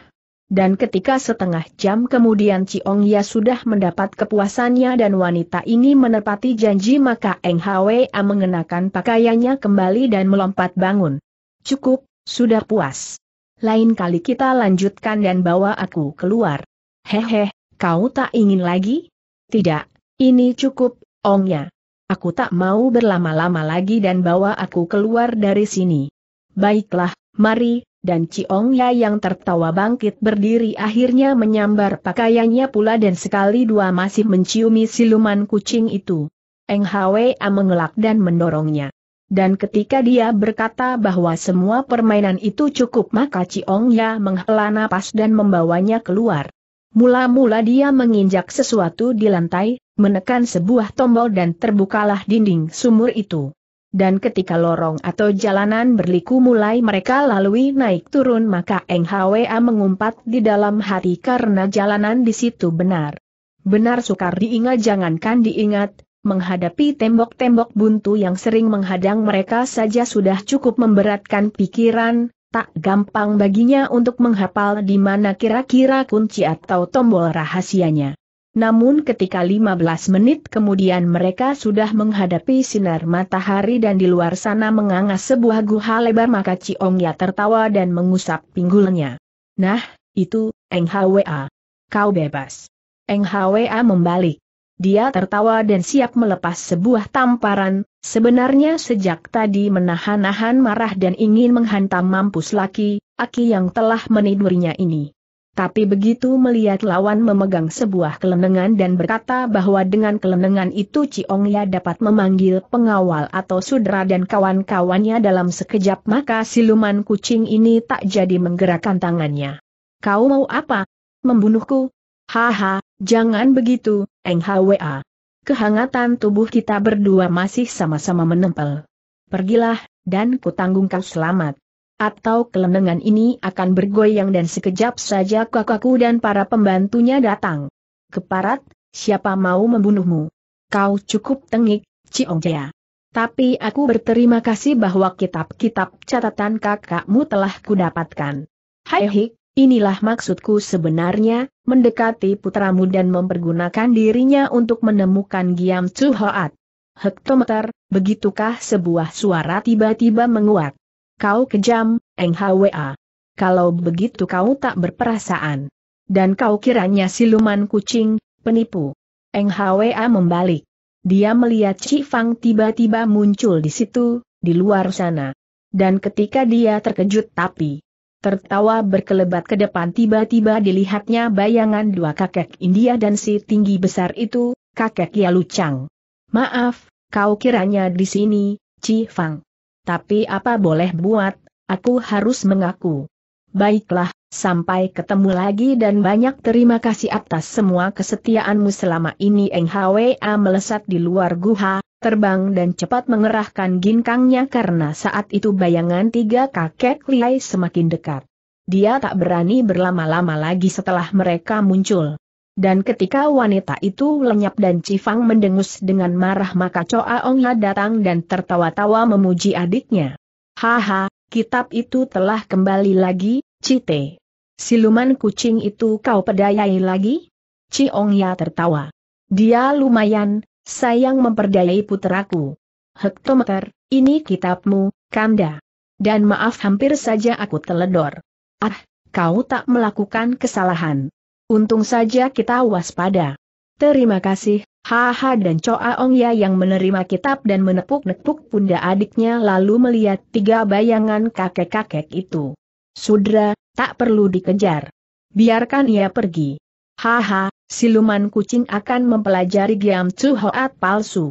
Dan ketika setengah jam kemudian Ciong Ya sudah mendapat kepuasannya dan wanita ini menepati janji maka Eng Hwa mengenakan pakaiannya kembali dan melompat bangun. Cukup, sudah puas. Lain kali kita lanjutkan dan bawa aku keluar. Hehe, kau tak ingin lagi? Tidak, ini cukup, Ong Ya. Aku tak mau berlama-lama lagi dan bawa aku keluar dari sini. Baiklah, mari, dan Ciong Ya yang tertawa bangkit berdiri akhirnya menyambar pakaiannya pula dan sekali dua masih menciumi siluman kucing itu. Eng Hwa mengelak dan mendorongnya. Dan ketika dia berkata bahwa semua permainan itu cukup maka Ciong Ya menghela napas dan membawanya keluar. Mula-mula dia menginjak sesuatu di lantai, menekan sebuah tombol dan terbukalah dinding sumur itu. Dan ketika lorong atau jalanan berliku mulai mereka lalui naik turun maka Eng Hwa mengumpat di dalam hati karena jalanan di situ benar. Benar sukar diingat jangankan diingat, menghadapi tembok-tembok buntu yang sering menghadang mereka saja sudah cukup memberatkan pikiran, tak gampang baginya untuk menghapal di mana kira-kira kunci atau tombol rahasianya. Namun ketika 15 menit kemudian mereka sudah menghadapi sinar matahari dan di luar sana menganga sebuah guha lebar maka Ya tertawa dan mengusap pinggulnya. Nah, itu, Eng Hwa. Kau bebas. Eng Hwa membalik. Dia tertawa dan siap melepas sebuah tamparan, sebenarnya sejak tadi menahan-nahan marah dan ingin menghantam mampus laki, aki yang telah menidurinya ini. Tapi begitu melihat lawan memegang sebuah kelenengan dan berkata bahwa dengan kelenengan itu Ciong Ya dapat memanggil pengawal atau sudra dan kawan-kawannya dalam sekejap maka siluman kucing ini tak jadi menggerakkan tangannya. Kau mau apa? Membunuhku? Haha, jangan begitu, Eng Hwa. Kehangatan tubuh kita berdua masih sama-sama menempel. Pergilah, dan kutanggungkan selamat atau kelenengan ini akan bergoyang dan sekejap saja kakakku dan para pembantunya datang. Keparat, siapa mau membunuhmu? Kau cukup tengik, Jaya. Tapi aku berterima kasih bahwa kitab-kitab catatan kakakmu telah kudapatkan. Hai Hik, inilah maksudku sebenarnya, mendekati putramu dan mempergunakan dirinya untuk menemukan Giam Chu Hoat. Hektometer, begitukah sebuah suara tiba-tiba menguat. Kau kejam, Eng Hwa. Kalau begitu kau tak berperasaan. Dan kau kiranya siluman kucing, penipu. Eng Hwa membalik. Dia melihat Cifang Fang tiba-tiba muncul di situ, di luar sana. Dan ketika dia terkejut tapi tertawa berkelebat ke depan tiba-tiba dilihatnya bayangan dua kakek India dan si tinggi besar itu, kakek Yalu Chang. Maaf, kau kiranya di sini, Ci Fang. Tapi apa boleh buat, aku harus mengaku. Baiklah, sampai ketemu lagi dan banyak terima kasih atas semua kesetiaanmu selama ini Eng Hwa melesat di luar guha, terbang dan cepat mengerahkan ginkangnya karena saat itu bayangan tiga kakek liai semakin dekat. Dia tak berani berlama-lama lagi setelah mereka muncul. Dan ketika wanita itu lenyap dan Cifang mendengus dengan marah maka Choa Ongha datang dan tertawa-tawa memuji adiknya. Haha, kitab itu telah kembali lagi, Cite. Siluman kucing itu kau pedayai lagi? Ya tertawa. Dia lumayan, sayang memperdayai puteraku. Hektometer, ini kitabmu, Kanda. Dan maaf hampir saja aku teledor. Ah, kau tak melakukan kesalahan. Untung saja kita waspada. Terima kasih, Haha dan Choa ya yang menerima kitab dan menepuk-nepuk pundak adiknya lalu melihat tiga bayangan kakek-kakek itu. Sudra, tak perlu dikejar. Biarkan ia pergi. Haha, siluman kucing akan mempelajari Giam Chu Hoat palsu.